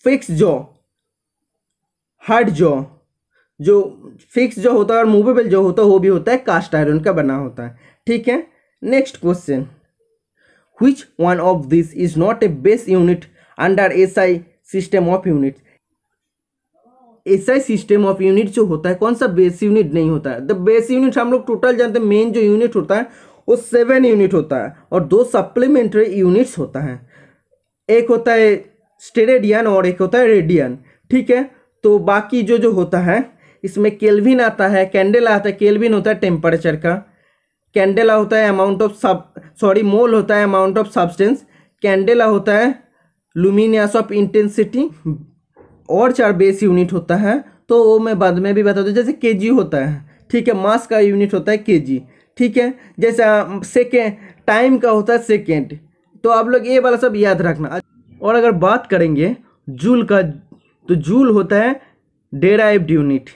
फिक्स जॉ हार्ड जॉ जो फिक्स जो होता है और मूवेबल जो होता है वो भी होता है कास्ट आयरन का बना होता है ठीक है next question one of this is not a a unit under S I system of units ऐसा ही सिस्टम ऑफ यूनिट जो होता है कौन सा बेस यूनिट नहीं होता है द बेस यूनिट हम लोग टोटल जानते हैं मेन जो यूनिट होता है वो सेवन यूनिट होता है और दो सप्लीमेंट्री यूनिट्स होता है एक होता है स्टेरेडियन और एक होता है रेडियन ठीक है तो बाकी जो जो होता है इसमें केल्विन आता है कैंडल आता है केल्विन होता है टेम्परेचर का कैंडेला होता है अमाउंट ऑफ सब सॉरी मोल होता है अमाउंट ऑफ सब्सटेंस कैंडेला होता है लुमिनियस ऑफ इंटेंसिटी और चार बेस यूनिट होता है तो वो मैं बाद में भी बता दूँ जैसे के जी होता है ठीक है मास का यूनिट होता है के जी ठीक है जैसे सेकेंड टाइम का होता है सेकेंड तो आप लोग ये वाला सब याद रखना और अगर बात करेंगे जूल का तो जूल होता है डेराइव्ड यूनिट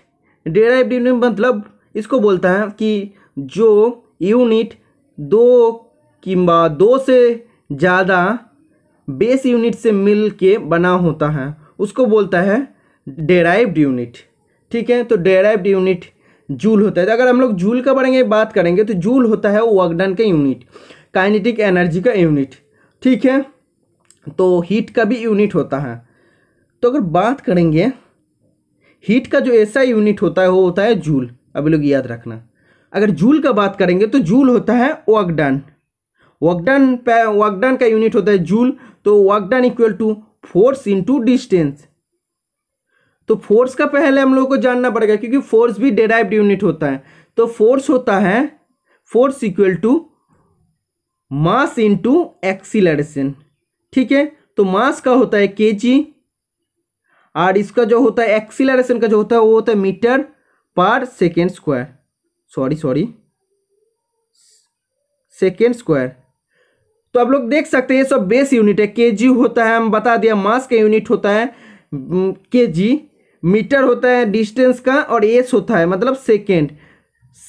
डेराइव्ड यूनिट मतलब इसको बोलता है कि जो यूनिट दो किंबा दो से ज़्यादा बेस यूनिट से मिल के बना होता है उसको बोलता है डेराइव्ड यूनिट ठीक है तो डेराइव्ड यूनिट जूल होता है तो अगर हम लोग जूल का बढ़ेंगे बात करेंगे तो जूल होता है वर्कडन का यूनिट काइनेटिक एनर्जी का यूनिट ठीक है तो हीट का भी यूनिट होता है तो अगर बात करेंगे हीट का जो ऐसा यूनिट होता है वो होता है जूल अभी लोग याद रखना अगर जूल का बात करेंगे तो जूल होता है वर्कडन वर्कडन पे वर्कडन का यूनिट होता है जूल तो work done equal to force into distance तो फोर्स का पहले हम लोगों को जानना पड़ेगा क्योंकि फोर्स भी डेराइव यूनिट होता है तो फोर्स होता है force equal to mass into acceleration ठीक है तो मास का होता है के जी और इसका जो होता है एक्सीलरेशन का जो होता है वो होता है metre per second square sorry sorry second square तो आप लोग देख सकते हैं ये सब बेस यूनिट है के जी होता है हम बता दिया मास का यूनिट होता है के जी मीटर होता है डिस्टेंस का और एस होता है मतलब सेकेंड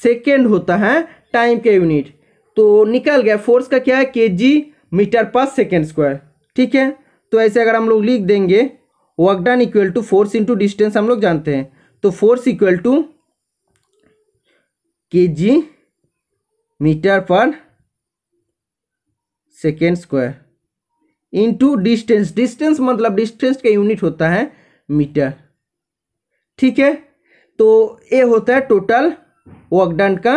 सेकेंड होता है टाइम का यूनिट तो निकल गया फोर्स का क्या है K G metre per second square ठीक है तो ऐसे अगर हम लोग लिख देंगे work done equal to force into distance हम लोग जानते हैं तो force equal to K G metre per second square into distance distance मतलब डिस्टेंस का यूनिट होता है मीटर ठीक है तो ये होता है टोटल वर्क डन का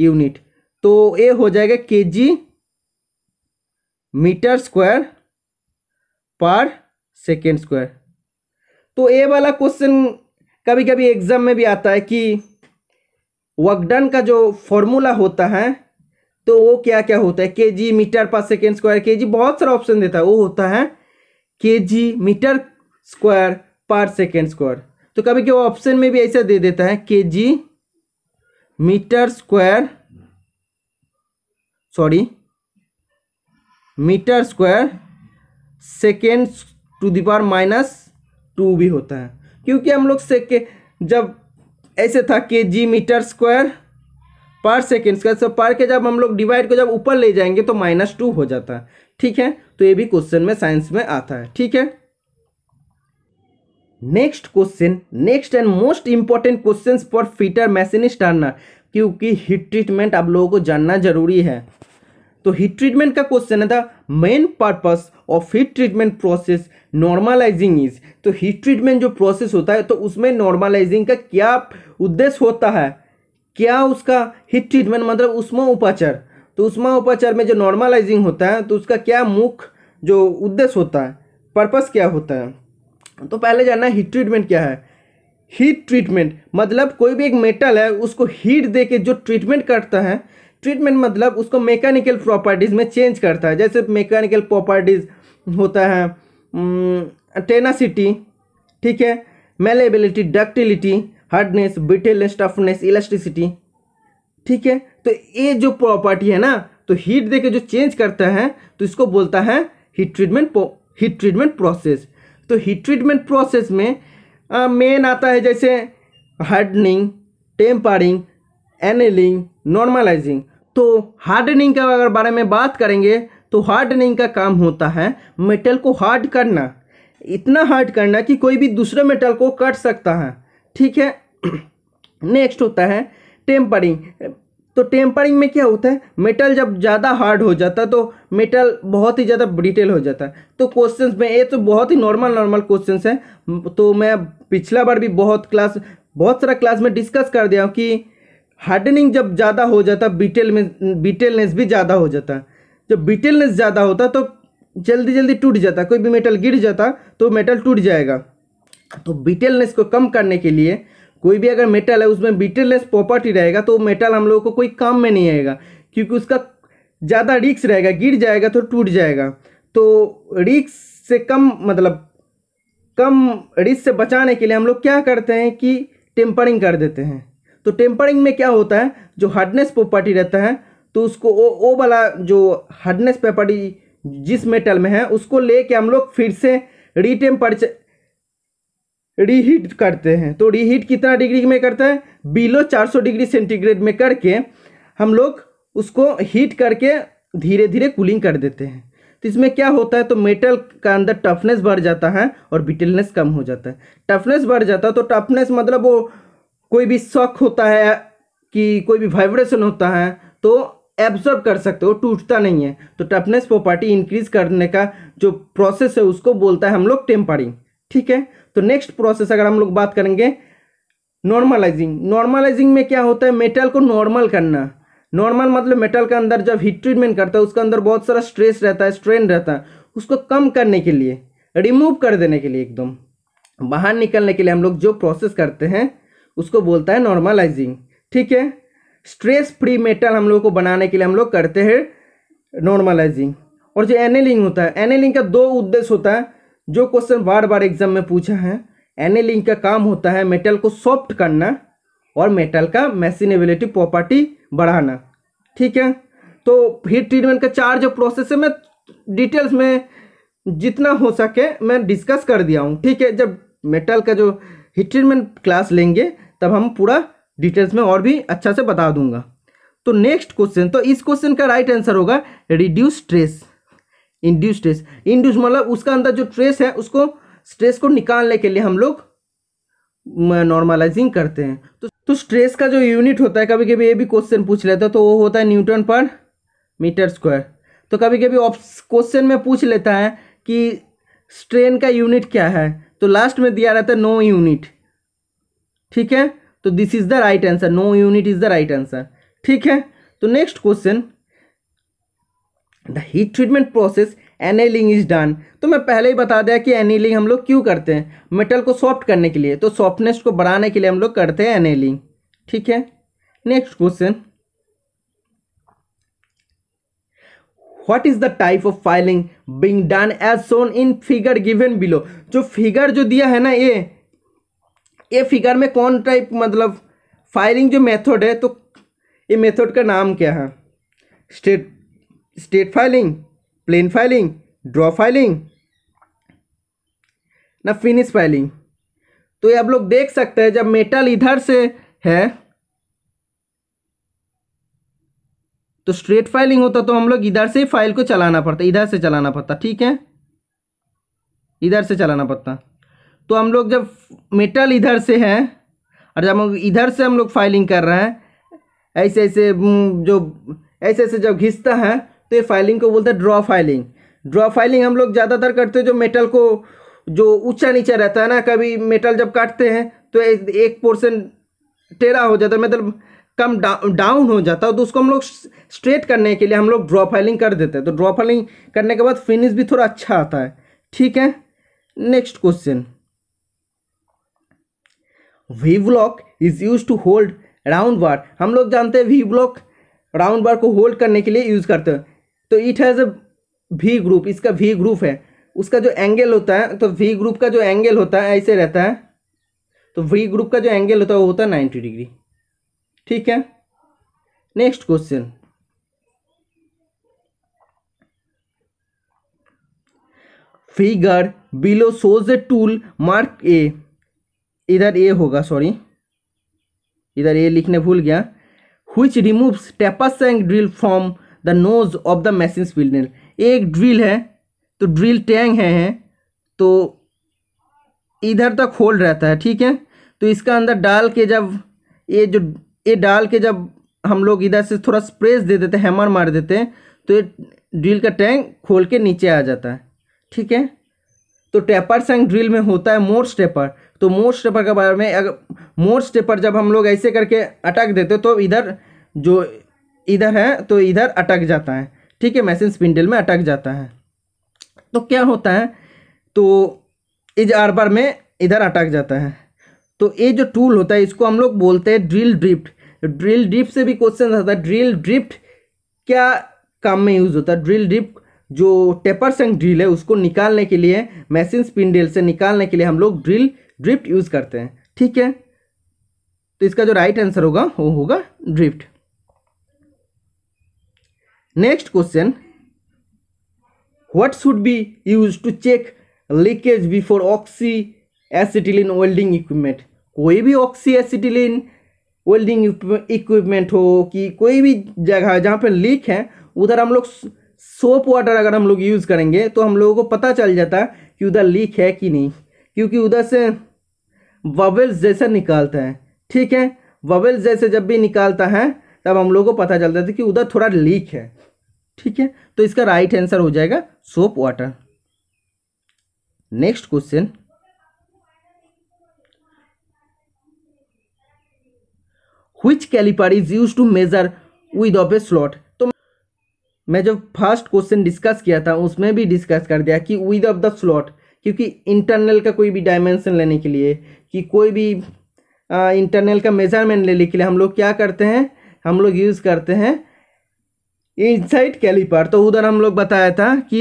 यूनिट तो ये हो जाएगा K G metre square per second square तो ये वाला क्वेश्चन कभी कभी एग्जाम में भी आता है कि वर्कडन का जो फॉर्मूला होता है तो वो क्या क्या होता है K G metre per second square K G बहुत सारा ऑप्शन देता है वो होता है K G metre square per second square तो कभी कभी ऑप्शन में भी ऐसा दे देता है K G metre square sorry metre square second to the power minus two भी होता है क्योंकि हम लोग सेकेंड जब ऐसे था K G metre square per second का सब पर के जब हम लोग डिवाइड को जब ऊपर ले जाएंगे तो माइनस टू हो जाता है ठीक है तो ये भी क्वेश्चन में साइंस में आता है ठीक है next question next and most important question for fitter machinist turner क्योंकि हिट ट्रीटमेंट आप लोगों को जानना जरूरी है तो हिट ट्रीटमेंट का क्वेश्चन है the main purpose of heat treatment process normalizing is तो हिट ट्रीटमेंट जो प्रोसेस होता है तो उसमें नॉर्मलाइजिंग का क्या उद्देश्य होता है क्या उसका हिट ट्रीटमेंट मतलब उष्मा उपाचार तो उष्मा उपाचार में जो नॉर्मलाइजिंग होता है तो उसका क्या मुख्य जो उद्देश्य होता है पर्पस क्या होता है तो पहले जानना है हीट ट्रीटमेंट क्या है हीट ट्रीटमेंट मतलब कोई भी एक मेटल है उसको हीट दे के जो ट्रीटमेंट करता है ट्रीटमेंट मतलब उसको मैकेनिकल प्रॉपर्टीज़ में चेंज करता है जैसे मैकेनिकल प्रॉपर्टीज़ होता है टेनासिटी ठीक है मेलेबिलिटी डक्टिलिटी हार्डनेस ब्रिटेलनेस टफनेस इलास्टिसिटी ठीक है तो ये जो प्रॉपर्टी है ना तो हीट देके जो चेंज करता है तो इसको बोलता है heat treatment heat treatment process तो हीट ट्रीटमेंट प्रोसेस में मेन आता है जैसे हार्डनिंग टेम्परिंग एनेलिंग नॉर्मलाइजिंग तो हार्डनिंग का अगर बारे में बात करेंगे तो हार्डनिंग का काम होता है मेटल को हार्ड करना इतना हार्ड करना कि कोई भी दूसरे मेटल को कट सकता है ठीक है नेक्स्ट होता है टेम्परिंग तो टेम्परिंग में क्या होता है मेटल जब ज़्यादा हार्ड तो हो जाता है तो मेटल बहुत ही ज़्यादा ब्रिटेल हो जाता है तो क्वेश्चंस में ये तो बहुत ही नॉर्मल नॉर्मल क्वेश्चंस हैं तो मैं पिछला बार भी बहुत क्लास बहुत सारा क्लास में डिस्कस कर दिया हूँ कि हार्डनिंग जब ज़्यादा हो जाता बिटेल बीटेल में बीटेलनेस भी ज़्यादा हो जाता है जब बीटेलनेस ज़्यादा होता तो जल्दी जल्दी टूट जाता कोई भी मेटल गिर जाता तो मेटल टूट जाएगा तो बीटेलनेस को कम करने के लिए कोई भी अगर मेटल है उसमें बीटलेस प्रॉपर्टी रहेगा तो मेटल हम लोगों को कोई काम में नहीं आएगा क्योंकि उसका ज़्यादा रिक्स रहेगा गिर जाएगा तो टूट जाएगा तो रिक्स से कम मतलब कम रिस्क से बचाने के लिए हम लोग क्या करते हैं कि टेम्परिंग कर देते हैं तो टेम्परिंग में क्या होता है जो हार्डनेस प्रॉपर्टी रहता है तो उसको ओ ओ वाला जो हार्डनेस प्रॉपर्टी जिस मेटल में है उसको ले हम लोग फिर से रीटेम्पर रीहीट करते हैं तो रीहीट कितना डिग्री में करता है बिलो 400 डिग्री सेंटीग्रेड में करके हम लोग उसको हीट करके धीरे धीरे कूलिंग कर देते हैं तो इसमें क्या होता है तो मेटल का अंदर टफनेस बढ़ जाता है और बिटलनेस कम हो जाता है टफनेस बढ़ जाता है तो टफनेस मतलब वो कोई भी शक होता है कि कोई भी वाइब्रेशन होता है तो एब्जॉर्ब कर सकते हो टूटता नहीं है तो टफनेस प्रॉपर्टी इंक्रीज करने का जो प्रोसेस है उसको बोलता है हम लोग टेम्परिंग ठीक है तो नेक्स्ट प्रोसेस अगर हम लोग बात करेंगे नॉर्मलाइजिंग नॉर्मलाइजिंग में क्या होता है मेटल को नॉर्मल करना नॉर्मल मतलब मेटल के अंदर जब हीट ट्रीटमेंट करता है उसके अंदर बहुत सारा स्ट्रेस रहता है स्ट्रेन रहता है उसको कम करने के लिए रिमूव कर देने के लिए एकदम बाहर निकलने के लिए हम लोग जो प्रोसेस करते हैं उसको बोलता है नॉर्मलाइजिंग ठीक है स्ट्रेस फ्री मेटल हम लोग को बनाने के लिए हम लोग करते हैं नॉर्मलाइजिंग और जो एनेलिंग होता है एनेलिंग का दो उद्देश्य होता है जो क्वेश्चन बार बार एग्जाम में पूछा है एनेलिंग का काम होता है मेटल को सॉफ्ट करना और मेटल का मैसिनेबिलिटी प्रॉपर्टी बढ़ाना ठीक है तो हीट ट्रीटमेंट का चार जो प्रोसेस है मैं डिटेल्स में जितना हो सके मैं डिस्कस कर दिया हूँ ठीक है जब मेटल का जो हीट ट्रीटमेंट क्लास लेंगे तब हम पूरा डिटेल्स में और भी अच्छा से बता दूंगा तो नेक्स्ट क्वेश्चन तो इस क्वेश्चन का राइट आंसर होगा reduce stress induce stress induce मतलब उसका अंदर जो स्ट्रेस है उसको स्ट्रेस को निकालने के लिए हम लोग नॉर्मलाइजिंग करते हैं तो तो स्ट्रेस का जो यूनिट होता है कभी कभी ये भी क्वेश्चन पूछ लेता है तो वो होता है न्यूटन पर मीटर स्क्वायर तो कभी कभी क्वेश्चन में पूछ लेता है कि स्ट्रेन का यूनिट क्या है तो लास्ट में दिया रहता है नो यूनिट ठीक है तो this is the right answer no unit is the right answer ठीक है तो next question the heat treatment process annealing is done तो मैं पहले ही बता दिया कि एनेलिंग हम लोग क्यों करते हैं मेटल को सॉफ्ट करने के लिए तो सॉफ्टनेस को बढ़ाने के लिए हम लोग करते हैं एनेलिंग ठीक है next question what is the type of filing being done as shown in figure given below जो फिगर जो दिया है ना ये ये फिगर में कौन टाइप मतलब फाइलिंग जो मेथड है तो ये मेथड का नाम क्या है state state filing, plain filing, draw filing ना फिनिश फाइलिंग तो ये आप लोग देख सकते हैं जब मेटल इधर से है तो स्ट्रेट फाइलिंग होता तो हम लोग इधर से फाइल को चलाना पड़ता इधर से चलाना पड़ता ठीक है इधर से चलाना पड़ता तो हम लोग जब मेटल इधर से है और जब हम इधर से हम लोग फाइलिंग कर रहे हैं ऐसे ऐसे हम्म, जो ऐसे ऐसे जब घिसता है तो ये फाइलिंग को बोलते हैं ड्रॉ फाइलिंग ड्रॉ फाइलिंग हम लोग ज़्यादातर करते हैं जो मेटल को जो ऊंचा नीचा रहता है ना कभी मेटल जब काटते हैं तो एक पोर्शन टेढ़ा हो जाता है मतलब कम डाउन हो जाता है तो उसको हम लोग स्ट्रेट करने के लिए हम लोग ड्रॉ फाइलिंग कर देते हैं तो ड्रॉ फाइलिंग करने के बाद फिनिश भी थोड़ा अच्छा आता है ठीक है next question V block is use to hold round bar हम लोग जानते हैं वी ब्लॉक राउंड बार को होल्ड करने के लिए यूज़ करते हैं तो it has a V group इसका वी ग्रुप है उसका जो एंगल होता है तो वी ग्रुप का जो एंगल होता है ऐसे रहता है तो वी ग्रुप का जो एंगल होता है वो होता है नाइन्टी डिग्री ठीक है next question figure below shows a tool mark A इधर ए होगा सॉरी इधर ए लिखने भूल गया हुई removes tapers and drill from the nose of the machine spindle एक ड्रिल है तो ड्रिल टैंग है, है तो इधर तक होल रहता है ठीक है तो इसका अंदर डाल के जब ये जो ये डाल के जब हम लोग इधर से थोड़ा स्प्रेस दे देते हैमर मार देते हैं तो ये ड्रिल का टैंक खोल के नीचे आ जाता है ठीक है तो टेपर संग ड्रिल में होता है मोर स्टेपर तो मोर स्टेपर के बारे में अगर मोर स्टेपर जब हम लोग ऐसे करके अटक देते तो इधर जो इधर है तो इधर अटक जाता है ठीक है मैसिन स्पिंडल में अटक जाता है तो क्या होता है तो इज आर्बर में इधर अटक जाता है तो ये जो टूल होता है इसको हम लोग बोलते हैं ड्रिल ड्रिफ्ट ड्रिल ड्रिफ्ट से भी क्वेश्चन आता है ड्रिल ड्रिफ्ट क्या काम में यूज़ होता है ड्रिल ड्रिफ्ट जो टेपर संग ड्रिल है उसको निकालने के लिए मैसिन स्पिंडल से निकालने के लिए हम लोग ड्रिल ड्रिफ्ट यूज़ करते हैं ठीक है तो इसका जो राइट आंसर होगा वो होगा drift next question what should be use to check leakage before oxy acetylene welding equipment कोई भी ऑक्सी एसिटिलिन वेल्डिंग इक्विपमेंट हो कि कोई भी जगह जहाँ पर लीक है उधर हम लोग सोप वाटर अगर हम लोग यूज़ करेंगे तो हम लोगों को पता चल जाता है कि उधर लीक है कि नहीं क्योंकि उधर से बबल्स जैसे निकालता है ठीक है बबल्स जैसे जब भी निकालता है तब हम लोग को पता चलता था कि उधर थोड़ा लीक है ठीक है तो इसका राइट आंसर हो जाएगा soap water next question which caliper is use to measure width of a slot तो मैं जब फर्स्ट क्वेश्चन डिस्कस किया था उसमें भी डिस्कस कर दिया कि विद ऑफ द स्लॉट क्योंकि इंटरनल का कोई भी डायमेंशन लेने के लिए कि कोई भी इंटरनल का मेजरमेंट लेने के लिए हम लोग क्या करते हैं हम लोग यूज़ करते हैं ये इनसाइड कैलिपर तो उधर हम लोग बताया था कि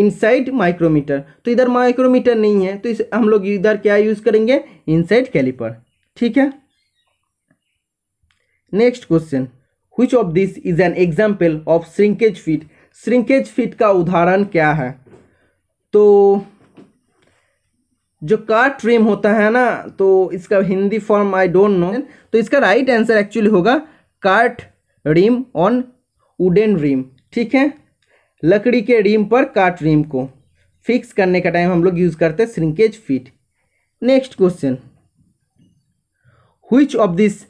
इनसाइड माइक्रोमीटर तो इधर माइक्रोमीटर नहीं है तो इस हम लोग इधर क्या यूज़ करेंगे इनसाइड कैलिपर ठीक है next question which of this is an example of shrinkage fit shrinkage fit का उदाहरण क्या है तो जो कार ट्रिम होता है ना तो इसका Hindi form I don't know तो इसका राइट आंसर एक्चुअली होगा cart rim on wooden rim ठीक है लकड़ी के रिम पर काट रिम को फिक्स करने का टाइम हम लोग यूज़ करते हैं shrinkage fit next question which of this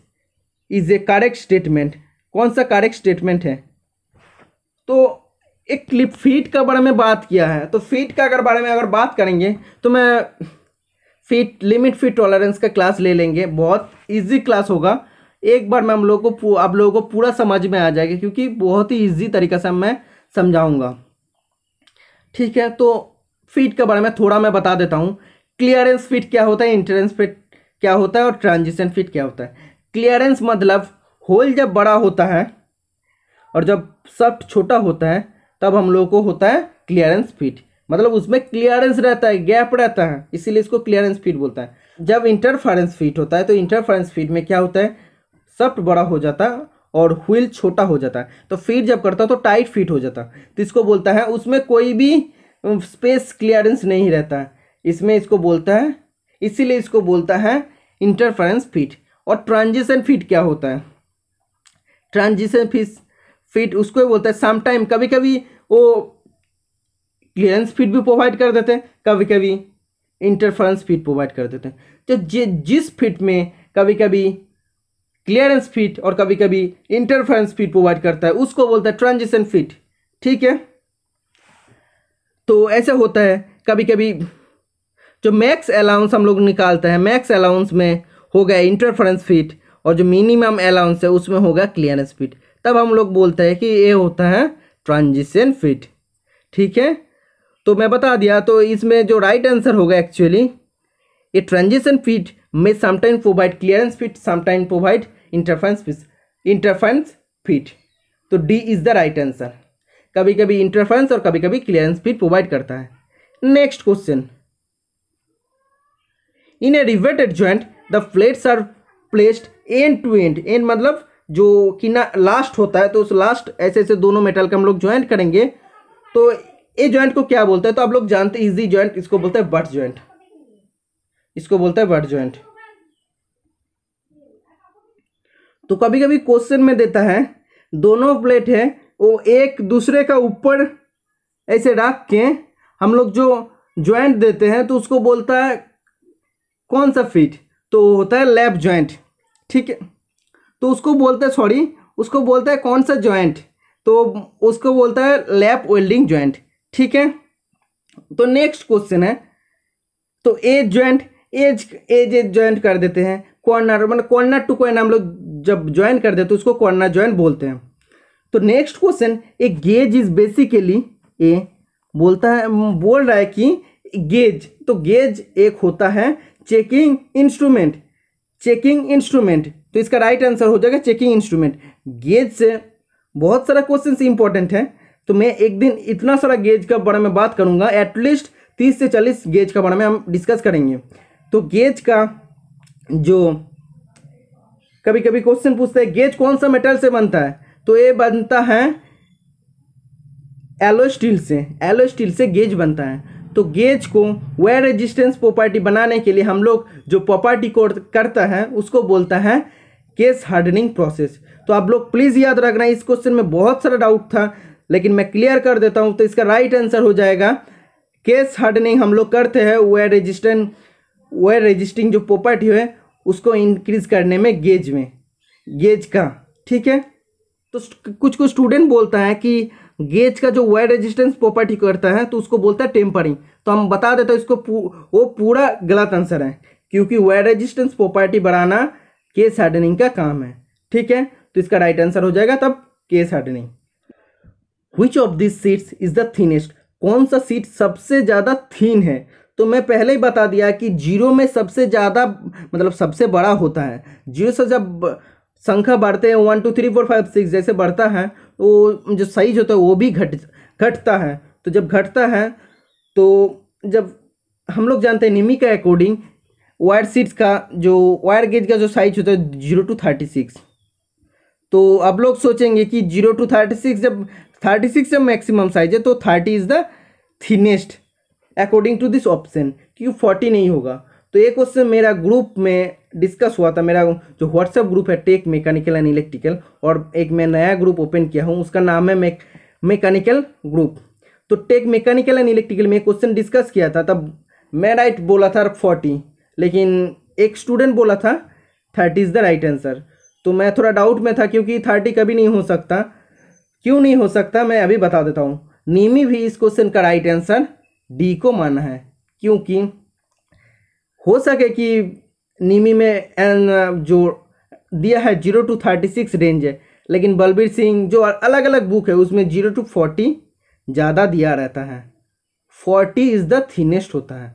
is a correct statement कौन सा करेक्ट स्टेटमेंट है तो एक क्लिप फीट का बारे में बात किया है तो फीट का अगर बारे में अगर बात करेंगे तो मैं फीट लिमिट फीट टॉलरेंस का क्लास ले लेंगे बहुत इजी क्लास होगा एक बार मैं हम लोग को आप लोगों को पूरा समझ में आ जाएगा क्योंकि बहुत ही ईजी तरीके से मैं समझाऊंगा ठीक है तो फीट के बारे में थोड़ा मैं बता देता हूँ क्लियरेंस फिट क्या होता है इंटरेंस फिट क्या होता है और ट्रांजिशन फिट क्या होता है क्लियरेंस मतलब होल जब बड़ा होता है और जब सफ्ट छोटा होता है तब हम लोगों को होता है क्लियरेंस फिट मतलब उसमें क्लियरेंस रहता है गैप रहता है इसीलिए इसको क्लियरेंस फिट बोलता है जब इंटरफेरेंस फिट होता है तो इंटरफेरेंस फिट में क्या होता है सॉफ्ट बड़ा हो जाता और व्हील छोटा हो जाता है तो फिट जब करता तो टाइट फिट हो जाता तो इसको बोलता है उसमें कोई भी स्पेस क्लियरेंस नहीं रहता इसमें इसको बोलता है इसीलिए इसको बोलता है इंटरफेरेंस फिट और ट्रांजिशन फिट क्या होता है ट्रांजिशन फिट फिट उसको बोलता है समटाइम कभी कभी वो क्लियरेंस फिट भी प्रोवाइड कर देते हैं कभी कभी इंटरफेरेंस फिट प्रोवाइड कर देते हैं तो जिस फिट में कभी कभी क्लियरेंस फिट और कभी कभी इंटरफेरेंस फिट प्रोवाइड करता है उसको बोलता है ट्रांजिशन फिट ठीक है तो ऐसे होता है कभी कभी जो मैक्स अलाउंस हम लोग निकालते हैं मैक्स अलाउंस में हो गया इंटरफेरेंस फिट और जो मिनिमम अलाउंस है उसमें होगा क्लियरेंस फिट तब हम लोग बोलते हैं कि ये होता है ट्रांजिशन फिट ठीक है तो मैं बता दिया तो इसमें जो राइट आंसर होगा एक्चुअली ये ट्रांजिशन फिट में sometime provide clearance fit sometime provide interference fit interference fit तो D is the right answer कभी कभी इंटरफेंस और कभी कभी क्लियरेंस फिट प्रोवाइड करता है next question in a riveted joint the plates are placed end to end end मतलब जो कि ना लास्ट होता है तो उस लास्ट ऐसे ऐसे दोनों मेटल का हम लोग ज्वाइंट करेंगे तो ए ज्वाइंट को क्या बोलते हैं तो आप लोग जानते हैं इजी ज्वाइंट इसको बोलते हैं बट ज्वाइंट इसको बोलते हैं बट ज्वाइंट तो कभी कभी क्वेश्चन में देता है दोनों प्लेट है वो एक दूसरे का ऊपर ऐसे रख के हम लोग जो ज्वाइंट देते हैं तो उसको बोलता है कौन सा फिट तो होता है लेफ्ट ज्वाइंट ठीक है तो उसको बोलता है सॉरी उसको बोलता है कौन सा ज्वाइंट तो उसको बोलता है लैप वेल्डिंग ज्वाइंट ठीक है तो नेक्स्ट क्वेश्चन है तो edge joint edge edge edge joint कर देते हैं कॉर्नर मतलब कॉर्नर टू कॉर्नर हम लोग जब ज्वाइन कर दे तो उसको कॉर्ना ज्वाइन बोलते हैं तो next question a gauge is basically a बोलता है बोल रहा है कि गेज तो गेज एक होता है चेकिंग इंस्ट्रूमेंट चेकिंग इंस्ट्रूमेंट तो इसका राइट right आंसर हो जाएगा चेकिंग इंस्ट्रूमेंट गेज से बहुत सारा क्वेश्चन इंपॉर्टेंट है तो मैं एक दिन इतना सारा गेज का बारे में बात करूंगा एटलीस्ट तीस से चालीस गेज का बारे में हम डिस्कस करेंगे तो गेज का जो कभी कभी क्वेश्चन पूछते हैं गेज कौन सा मेटल से बनता है तो ये बनता है एलो स्टील से एलो स्टील से गेज बनता है तो गेज को वेयर रेजिस्टेंस प्रॉपर्टी बनाने के लिए हम लोग जो प्रॉपर्टी को करता है उसको बोलता है केस हार्डनिंग प्रोसेस तो आप लोग प्लीज़ याद रखना इस क्वेश्चन में बहुत सारा डाउट था लेकिन मैं क्लियर कर देता हूँ तो इसका राइट आंसर हो जाएगा केस हार्डनिंग हम लोग करते हैं वेयर रेजिस्टेंट वेयर रेजिस्टिंग जो प्रॉपर्टी है उसको इंक्रीज़ करने में गेज में गेज का ठीक है तो कुछ कुछ स्टूडेंट बोलता है कि गेज का जो वायर रेजिस्टेंस प्रॉपर्टी करता है तो उसको बोलता है टेम्परिंग तो हम बता देते हैं इसको पू, वो पूरा गलत आंसर है क्योंकि वायर रेजिस्टेंस प्रॉपर्टी बढ़ाना केस हार्डनिंग का काम है ठीक है तो इसका राइट आंसर हो जाएगा तब case hardening which of this sheets is the thinnest कौन सा सीट सबसे ज़्यादा थीन है तो मैं पहले ही बता दिया कि जीरो में सबसे ज़्यादा मतलब सबसे बड़ा होता है जीरो से जब संख्या बढ़ते हैं one two three four five six जैसे बढ़ता है वो तो जो साइज होता है वो भी घट घटता है तो जब घटता है तो जब हम लोग जानते हैं निमी के अकॉर्डिंग वायर सीट्स का जो वायर गेज का जो साइज होता है जीरो टू थर्टी सिक्स तो आप लोग सोचेंगे कि जीरो टू थर्टी सिक्स जब थर्टी सिक्स जब मैक्सिमम साइज है तो thirty is the thinnest according to this option क्योंकि फोर्टी नहीं होगा तो एक क्वेश्चन मेरा ग्रुप में डिस्कस हुआ था मेरा जो व्हाट्सएप ग्रुप है टेक मैकेनिकल एंड इलेक्ट्रिकल और एक मैं नया ग्रुप ओपन किया हूँ उसका नाम है मैक मैकेनिकल ग्रुप तो टेक मैकेनिकल एंड इलेक्ट्रिकल में क्वेश्चन डिस्कस किया था तब मैं राइट बोला था फोर्टी लेकिन एक स्टूडेंट बोला था thirty is the right answer तो मैं थोड़ा डाउट में था क्योंकि थर्टी कभी नहीं हो सकता क्यों नहीं हो सकता मैं अभी बता देता हूँ नीमी भी इस क्वेश्चन का राइट आंसर डी को माना है क्योंकि हो सके कि नीमी में एन जो दिया है zero to thirty six range है लेकिन बलबीर सिंह जो अलग अलग बुक है उसमें जीरो टू फोर्टी ज़्यादा दिया रहता है फोर्टी इज़ द थिनेस्ट होता है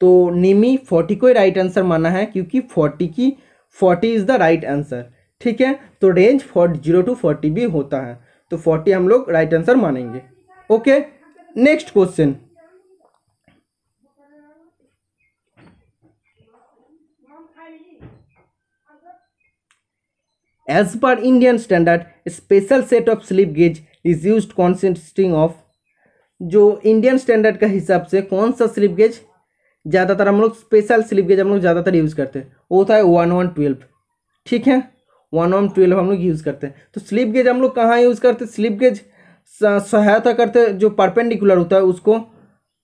तो निमी फोर्टी को ही राइट आंसर माना है क्योंकि फोर्टी की forty is the right answer ठीक है तो range four zero to forty भी होता है तो फोर्टी हम लोग राइट आंसर मानेंगे okay next question As per Indian standard, a special set of slip gauge is used consisting of जो इंडियन स्टैंडर्ड का हिसाब से कौन सा स्लिप गेज ज़्यादातर हम लोग स्पेशल स्लिप गेज हम लोग ज़्यादातर यूज़ करते हैं वो होता है वन वन ट्वेल्व ठीक है वन वन ट्वेल्व हम लोग यूज़ करते हैं तो स्लिप गेज हम लोग कहाँ यूज़ करते हैं स्लिप गेज सहायता करते जो परपेंडिकुलर होता है उसको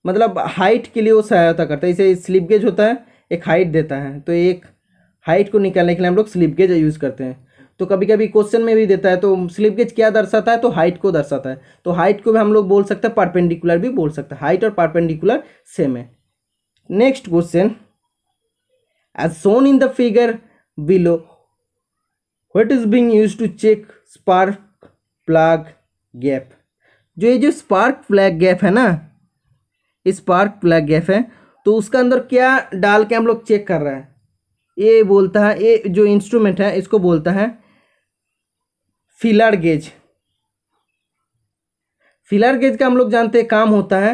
मतलब हाइट के लिए वो सहायता करता है इसे स्लिप गेज होता है एक हाइट देता है तो एक हाइट को निकालने के लिए हम लोग स्लिप गेज यूज़ करते हैं तो कभी कभी क्वेश्चन में भी देता है तो स्लिप गेज क्या दर्शाता है तो हाइट को दर्शाता है तो हाइट को भी हम लोग बोल सकते हैं परपेंडिकुलर भी बोल सकते हैं हाइट और परपेंडिकुलर सेम है next question as shown in the figure below what is being use to check spark plug gap जो ये जो स्पार्क प्लैग गैप है ना स्पार्क प्लैग गैप है तो उसका अंदर क्या डाल के हम लोग चेक कर रहे हैं ये बोलता है ये जो इंस्ट्रूमेंट है इसको बोलता है फिलर गेज फिलर गेज का हम लोग जानते हैं काम होता है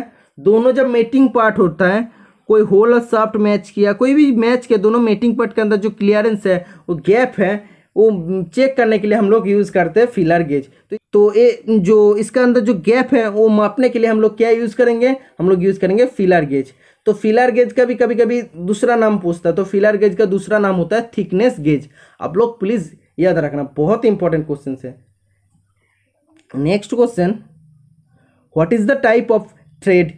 दोनों जब मेटिंग पार्ट होता है कोई होल और सॉफ्ट मैच किया कोई भी मैच के दोनों मेटिंग पार्ट के अंदर जो क्लियरेंस है वो गैप है वो चेक करने के लिए हम लोग यूज़ करते हैं फिलर गेज तो तो ये जो इसका अंदर जो गैप है वो मापने के लिए हम लोग क्या यूज़ करेंगे हम लोग यूज़ करेंगे फिलर गेज तो फिलर गेज का भी कभी कभी दूसरा नाम पूछता है तो फिलर गेज का दूसरा नाम होता है थिकनेस गेज आप लोग प्लीज़ याद रखना बहुत इंपॉर्टेंट क्वेश्चन है next question what is the type of thread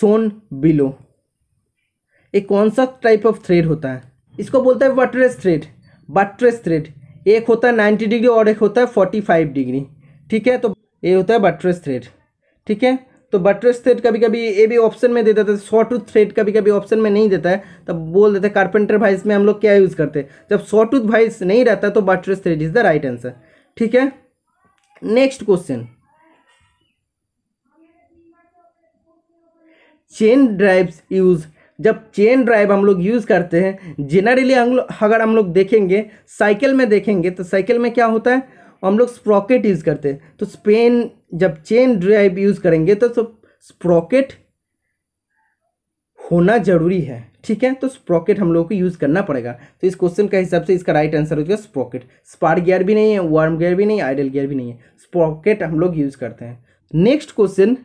shown below ये कौन सा टाइप ऑफ थ्रेड होता है इसको बोलता है बटरेस थ्रेड बटरेस थ्रेड एक होता है नाइन्टी डिग्री और एक होता है फोर्टी फाइव डिग्री ठीक है तो ये होता है बटरेस थ्रेड ठीक है तो बटरेस थ्रेड कभी कभी ये भी ऑप्शन में दे देता है शॉर्ट टूथ थ्रेड कभी कभी ऑप्शन में नहीं देता है तब बोल देते हैं कारपेंटर भाइस में हम लोग क्या यूज़ करते हैं जब शॉर्ट टूथ भाइस नहीं रहता तो buttress thread is the right answer ठीक है next question chain drives use जब चेन ड्राइव हम लोग यूज़ करते हैं जेनरली हम लोग अगर हम लोग देखेंगे साइकिल में देखेंगे तो साइकिल में क्या होता है हम लोग स्प्रॉकेट यूज़ करते हैं तो स्पेन जब चेन ड्राइव यूज़ करेंगे तो सब स्प्रॉकेट होना ज़रूरी है ठीक है तो स्प्रॉकेट हम लोगों को यूज़ करना पड़ेगा तो इस क्वेश्चन के हिसाब से इसका राइट आंसर हो जाएगा स्प्रॉकेट स्पार गियर भी नहीं है वार्म गियर भी नहीं आइडल गियर भी नहीं है स्प्रॉकेट हम लोग यूज़ करते हैं नेक्स्ट क्वेश्चन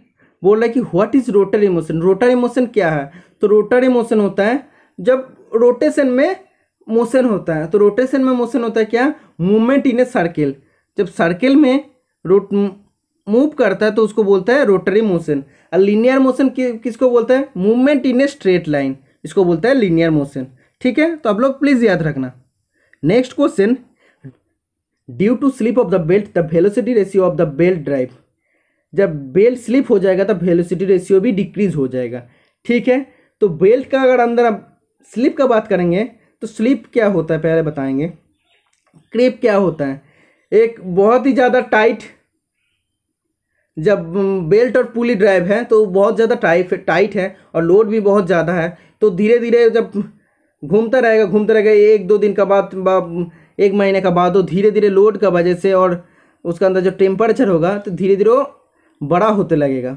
बोल रहा है कि what is rotary motion rotary motion क्या है तो रोटर इमोशन होता है जब रोटेशन में मोशन होता है तो रोटेशन में मोशन होता है क्या मूवमेंट इन ए सर्किल जब सर्किल में रोट मूव करता है तो उसको बोलता है रोटरी मोशन और लीनियर मोशन कि, किसको बोलता है movement in a straight line इसको बोलता है लीनियर मोशन ठीक है तो आप लोग प्लीज़ याद रखना next question due to slip of the belt the velocity ratio of the belt drive जब बेल्ट स्लिप हो जाएगा तब वेलोसिटी रेशियो भी डिक्रीज हो जाएगा ठीक है तो बेल्ट का अगर अंदर आप स्लिप का बात करेंगे तो स्लिप क्या होता है पहले बताएंगे क्रेप क्या होता है एक बहुत ही ज़्यादा टाइट जब बेल्ट और पुली ड्राइव है तो बहुत ज़्यादा टाइट टाइट है और लोड भी बहुत ज़्यादा है तो धीरे धीरे जब घूमता रहेगा घूमता रहेगा एक दो दिन का बाद एक महीने का बाद वो धीरे धीरे लोड का वजह से और उसका अंदर जो टेम्परेचर होगा तो धीरे धीरे वो बड़ा होते लगेगा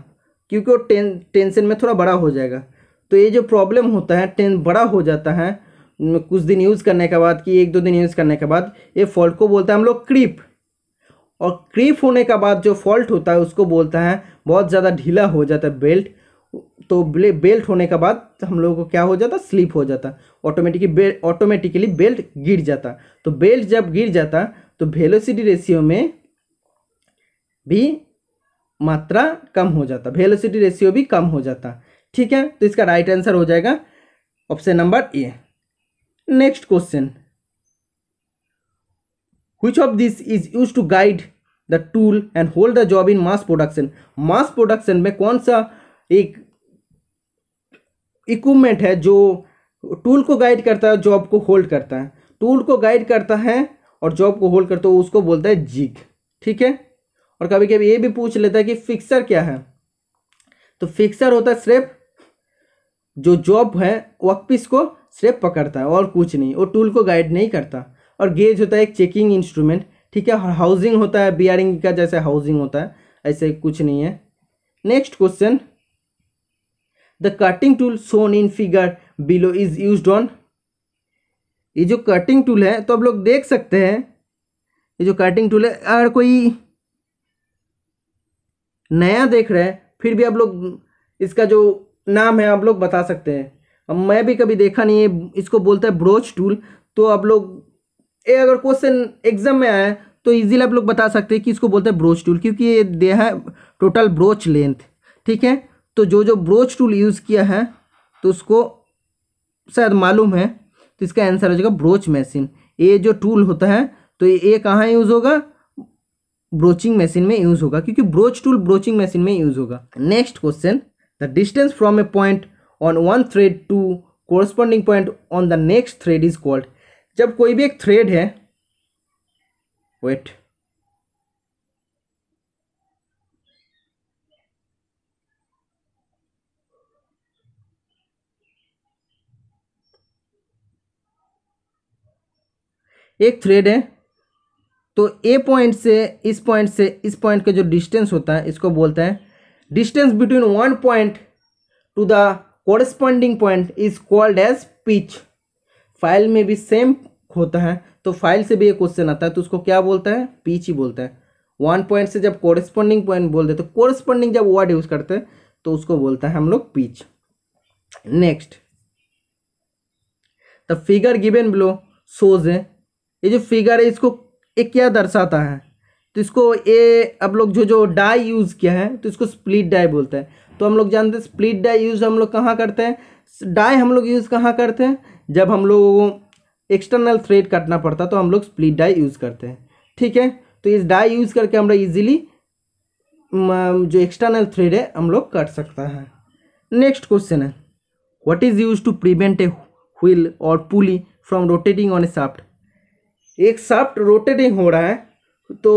क्योंकि वो टें टेंशन में थोड़ा बड़ा हो जाएगा तो ये जो प्रॉब्लम होता है टें बड़ा हो जाता है कुछ दिन यूज़ करने के बाद कि एक दो दिन यूज़ करने के बाद ये फॉल्ट को बोलते हैं हम लोग क्रीप और क्रीप होने का बाद जो फॉल्ट होता है उसको बोलता है बहुत ज़्यादा ढीला हो जाता है बेल्ट तो बेल्ट होने के बाद हम लोगों को क्या हो जाता स्लिप हो जाता ऑटोमेटिकली बेल्ट ऑटोमेटिकली बेल्ट गिर जाता तो बेल्ट जब गिर जाता तो वेलोसिटी रेशियो में भी मात्रा कम हो जाता वेलोसिटी रेशियो भी कम हो जाता ठीक है तो इसका राइट आंसर हो जाएगा option number A next question which of this is use to guide the tool and hold the job in mass production mass production में कौन सा एक इक्विपमेंट है जो टूल को गाइड करता है जॉब को होल्ड करता है टूल को गाइड करता है और जॉब को होल्ड करता है उसको बोलता है जिग ठीक है और कभी कभी ये भी पूछ लेता है कि फिक्सर क्या है तो फिक्सर होता है सिर्फ जो जॉब है वर्कपीस को सिर्फ पकड़ता है और कुछ नहीं और टूल को गाइड नहीं करता और गेज होता है एक चेकिंग इंस्ट्रूमेंट ठीक है हाउसिंग होता है बियरिंग का जैसे हाउसिंग होता है ऐसे कुछ नहीं है next question the cutting tool shown in figure below is use on ये जो कटिंग टूल है तो आप लोग देख सकते हैं ये जो कटिंग टूल है अगर कोई नया देख रहे हैं फिर भी आप लोग इसका जो नाम है आप लोग बता सकते हैं अब मैं भी कभी देखा नहीं है इसको बोलता है ब्रोच टूल तो आप लोग ये अगर क्वेश्चन एग्जाम में आया तो इजीली आप लोग बता सकते हैं कि इसको बोलते हैं ब्रोच टूल क्योंकि ये दिया है टोटल ब्रोच लेंथ ठीक है तो जो जो ब्रोच टूल यूज़ किया है तो उसको शायद मालूम है तो इसका आंसर हो जाएगा ब्रोच मशीन ये जो टूल होता है तो ये कहाँ यूज़ होगा ब्रोचिंग मशीन में यूज़ होगा क्योंकि ब्रोच टूल ब्रोचिंग मशीन में यूज़ होगा next question the distance from a point on one thread to corresponding point on the next thread is called जब कोई भी एक थ्रेड है वेट एक थ्रेड है तो ए पॉइंट से इस पॉइंट से इस पॉइंट का जो डिस्टेंस होता है इसको बोलते हैं distance between one point to the corresponding point is called as pitch file में भी सेम होता है तो फाइल से भी एक क्वेश्चन आता है तो उसको क्या बोलता है पीच ही बोलता है वन पॉइंट से जब कोरिस्पॉन्डिंग पॉइंट बोल देते तो कोरिस्पॉन्डिंग जब वर्ड यूज़ करते हैं तो उसको बोलता है हम लोग pitch next the figure given below shows है ये जो फिगर है इसको ये क्या दर्शाता है तो इसको ये अब लोग जो जो डाई यूज़ किया है तो इसको स्प्लिट डाई बोलते हैं तो हम लोग जानते हैं स्प्लिट डाई यूज़ हम लोग कहाँ करते हैं डाई हम लोग यूज़ कहाँ करते हैं जब हम लोगों को एक्सटर्नल थ्रेड काटना पड़ता तो हम लोग स्प्लिट डाई यूज़ करते हैं ठीक है तो इस डाई यूज़ करके हम लोग ईजिली जो एक्सटर्नल थ्रेड है हम लोग काट सकता है नेक्स्ट क्वेश्चन है what is use to prevent a wheel or pulley from rotating on a shaft एक साफ्ट रोटेटिंग हो रहा है तो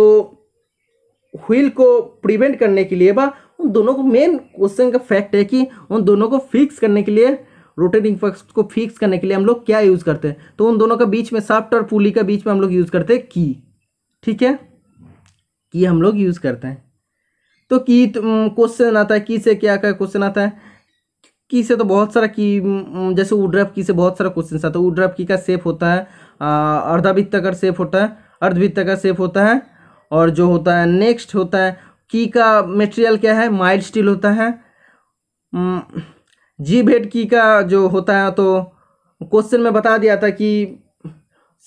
व्हील को प्रिवेंट करने के लिए व उन दोनों को मेन क्वेश्चन का फैक्ट है कि उन दोनों को फिक्स करने के लिए रोटेटिंग फ्लक्स को फिक्स करने के लिए हम लोग क्या यूज़ करते हैं तो उन दोनों के बीच में साफ्ट और पुली के बीच में हम लोग यूज़ करते हैं की ठीक है की हम लोग यूज़ करते हैं तो की क्वेश्चन तो, आता है की से क्या का क्वेश्चन आता है की से तो बहुत सारा की जैसे उड्रफ की से बहुत सारा क्वेश्चन आता है उड्रफ तो की का सेफ होता है तक सेफ होता है तक सेफ होता है और जो होता है नेक्स्ट होता है की का मटेरियल क्या है माइल्ड स्टील होता है जी भेट की का जो होता है तो क्वेश्चन में बता दिया था कि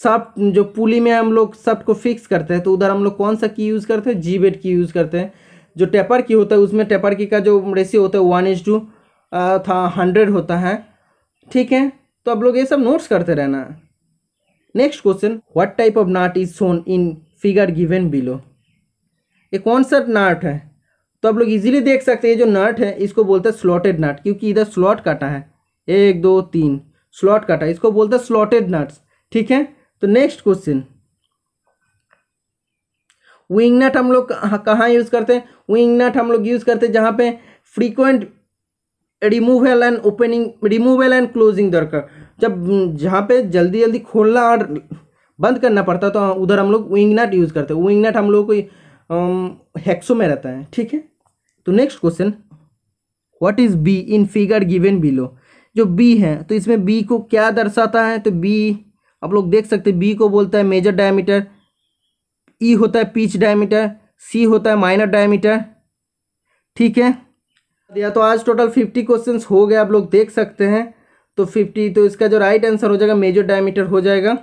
सब जो पुली में हम लोग सब को फिक्स करते हैं तो उधर हम लोग कौन सा की यूज़ करते हैं जी बेट की यूज़ करते हैं जो टेपर की होता है उसमें टेपर की का जो रेशियो होता है वन इज टू था हंड्रेड होता है ठीक है तो आप लोग ये सब नोट्स करते रहना next question what type of knot is shown in figure given below ये कौन सा नाट है तो आप लोग इजीली देख सकते हैं जो नट है इसको बोलते हैं स्लॉटेड नट क्योंकि इधर स्लॉट काटा है एक दो तीन स्लॉट काटा इसको बोलते हैं स्लॉटेड नट्स ठीक है तो नेक्स्ट क्वेश्चन विंग नट हम लोग कहाँ यूज़ करते हैं विंग नट हम लोग यूज़ करते हैं जहाँ पे frequent removal and opening removal and closing दरकार जब जहाँ पे जल्दी जल्दी खोलना और बंद करना पड़ता तो उधर हम लोग विंग नट यूज़ करते हैं विंग नट हम लोग को हेक्सो में रहता है ठीक है तो next question what is B in figure given below जो बी है तो इसमें बी को क्या दर्शाता है तो बी आप लोग देख सकते हैं बी को बोलता है मेजर डायमीटर ई e होता है पीच डायमीटर सी होता है माइनर डायमीटर ठीक है दिया तो आज टोटल फिफ्टी क्वेश्चंस हो गए आप लोग देख सकते हैं तो फिफ्टी तो इसका जो राइट आंसर हो जाएगा मेजर डायमीटर हो जाएगा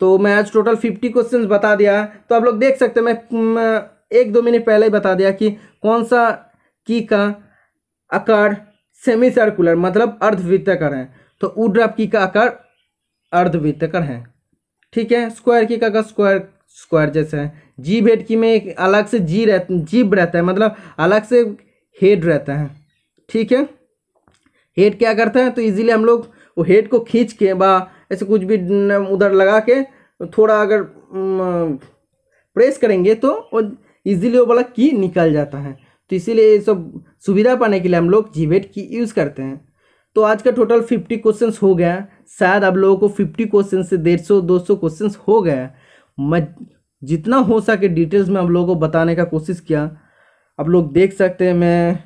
तो मैं आज टोटल फिफ्टी क्वेश्चन बता दिया तो आप लोग देख सकते हैं मैं एक दो मिनट पहले ही बता दिया कि कौन सा की का आकार सेमी सर्कुलर मतलब अर्धवृत्ताकार है तो उड्राप की का आकार अर्धवृत्ताकार है ठीक है स्क्वायर की का स्क्वायर स्क्वायर जैसे है जी भेट की में एक अलग से जी रह जीभ रहता है मतलब अलग से हेड रहता है ठीक है हेड क्या करता है तो इजीली हम लोग वो हेड को खींच के बा ऐसे कुछ भी उधर लगा के थोड़ा अगर प्रेस करेंगे तो वो इजीली वो वाला की निकल जाता है तो इसीलिए ये सब सुविधा पाने के लिए हम लोग जीवेट की यूज़ करते हैं तो आज का टोटल फिफ्टी क्वेश्चन हो गया शायद आप लोगों को फिफ्टी क्वेश्चन से डेढ़ सौ दो सौ क्वेश्चन हो गया मैं जितना हो सके डिटेल्स में हम लोगों को बताने का कोशिश किया आप लोग देख सकते हैं मैं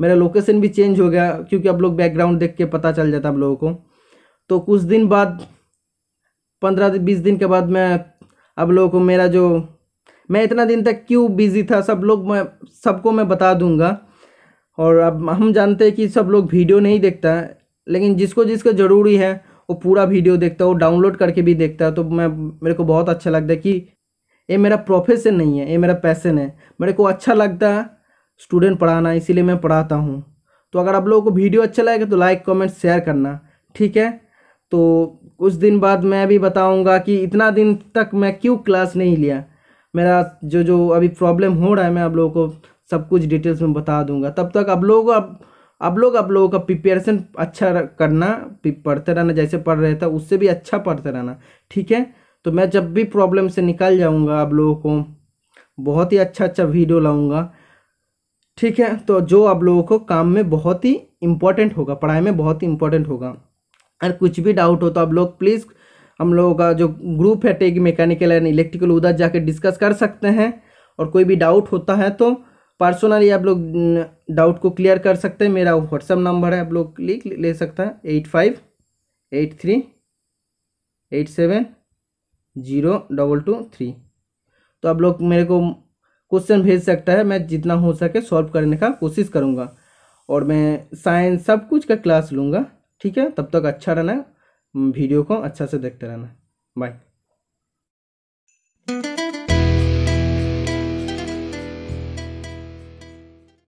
मेरा लोकेशन भी चेंज हो गया क्योंकि आप लोग बैकग्राउंड देख के पता चल जाता है आप लोगों को तो कुछ दिन बाद पंद्रह बीस दिन के बाद मैं अब लोगों को मेरा जो मैं इतना दिन तक क्यों बिज़ी था सब लोग मैं सबको मैं बता दूंगा और अब हम जानते हैं कि सब लोग वीडियो नहीं देखता है लेकिन जिसको जिसको ज़रूरी है वो पूरा वीडियो देखता है वो डाउनलोड करके भी देखता है तो मैं मेरे को बहुत अच्छा लगता है कि ये मेरा प्रोफेशन नहीं है ये मेरा पैसन है मेरे को अच्छा लगता है स्टूडेंट पढ़ाना इसीलिए मैं पढ़ाता हूँ तो अगर आप लोगों को वीडियो अच्छा लगेगा तो लाइक कमेंट शेयर करना ठीक है तो कुछ दिन बाद मैं भी बताऊंगा कि इतना दिन तक मैं क्यों क्लास नहीं लिया मेरा जो जो अभी प्रॉब्लम हो रहा है मैं आप लोगों को सब कुछ डिटेल्स में बता दूंगा तब तक आप लोगों को आप आप लोग आप लोगों का प्रिपेरेशन अच्छा करना पढ़ते रहना जैसे पढ़ रहे थे उससे भी अच्छा पढ़ते रहना ठीक है तो मैं जब भी प्रॉब्लम से निकल जाऊँगा आप लोगों को बहुत ही अच्छा अच्छा वीडियो लाऊँगा ठीक है तो जो आप लोगों को काम में बहुत ही इम्पोर्टेंट होगा पढ़ाई में बहुत ही इम्पोर्टेंट होगा अगर कुछ भी डाउट हो तो आप लोग प्लीज़ हम लोगों का जो ग्रुप है टेक मैकेनिकल एंड इलेक्ट्रिकल उधर जाके डिस्कस कर सकते हैं और कोई भी डाउट होता है तो पर्सनली आप लोग डाउट को क्लियर कर सकते हैं मेरा व्हाट्सअप नंबर है आप लोग लिख ले सकते हैं eight five eight three eight seven zero double two three तो आप लोग मेरे को क्वेश्चन भेज सकता है मैं जितना हो सके सॉल्व करने का कोशिश करूँगा और मैं साइंस सब कुछ का क्लास लूँगा ठीक है तब तक अच्छा रहना वीडियो को अच्छा से देखते रहना बाय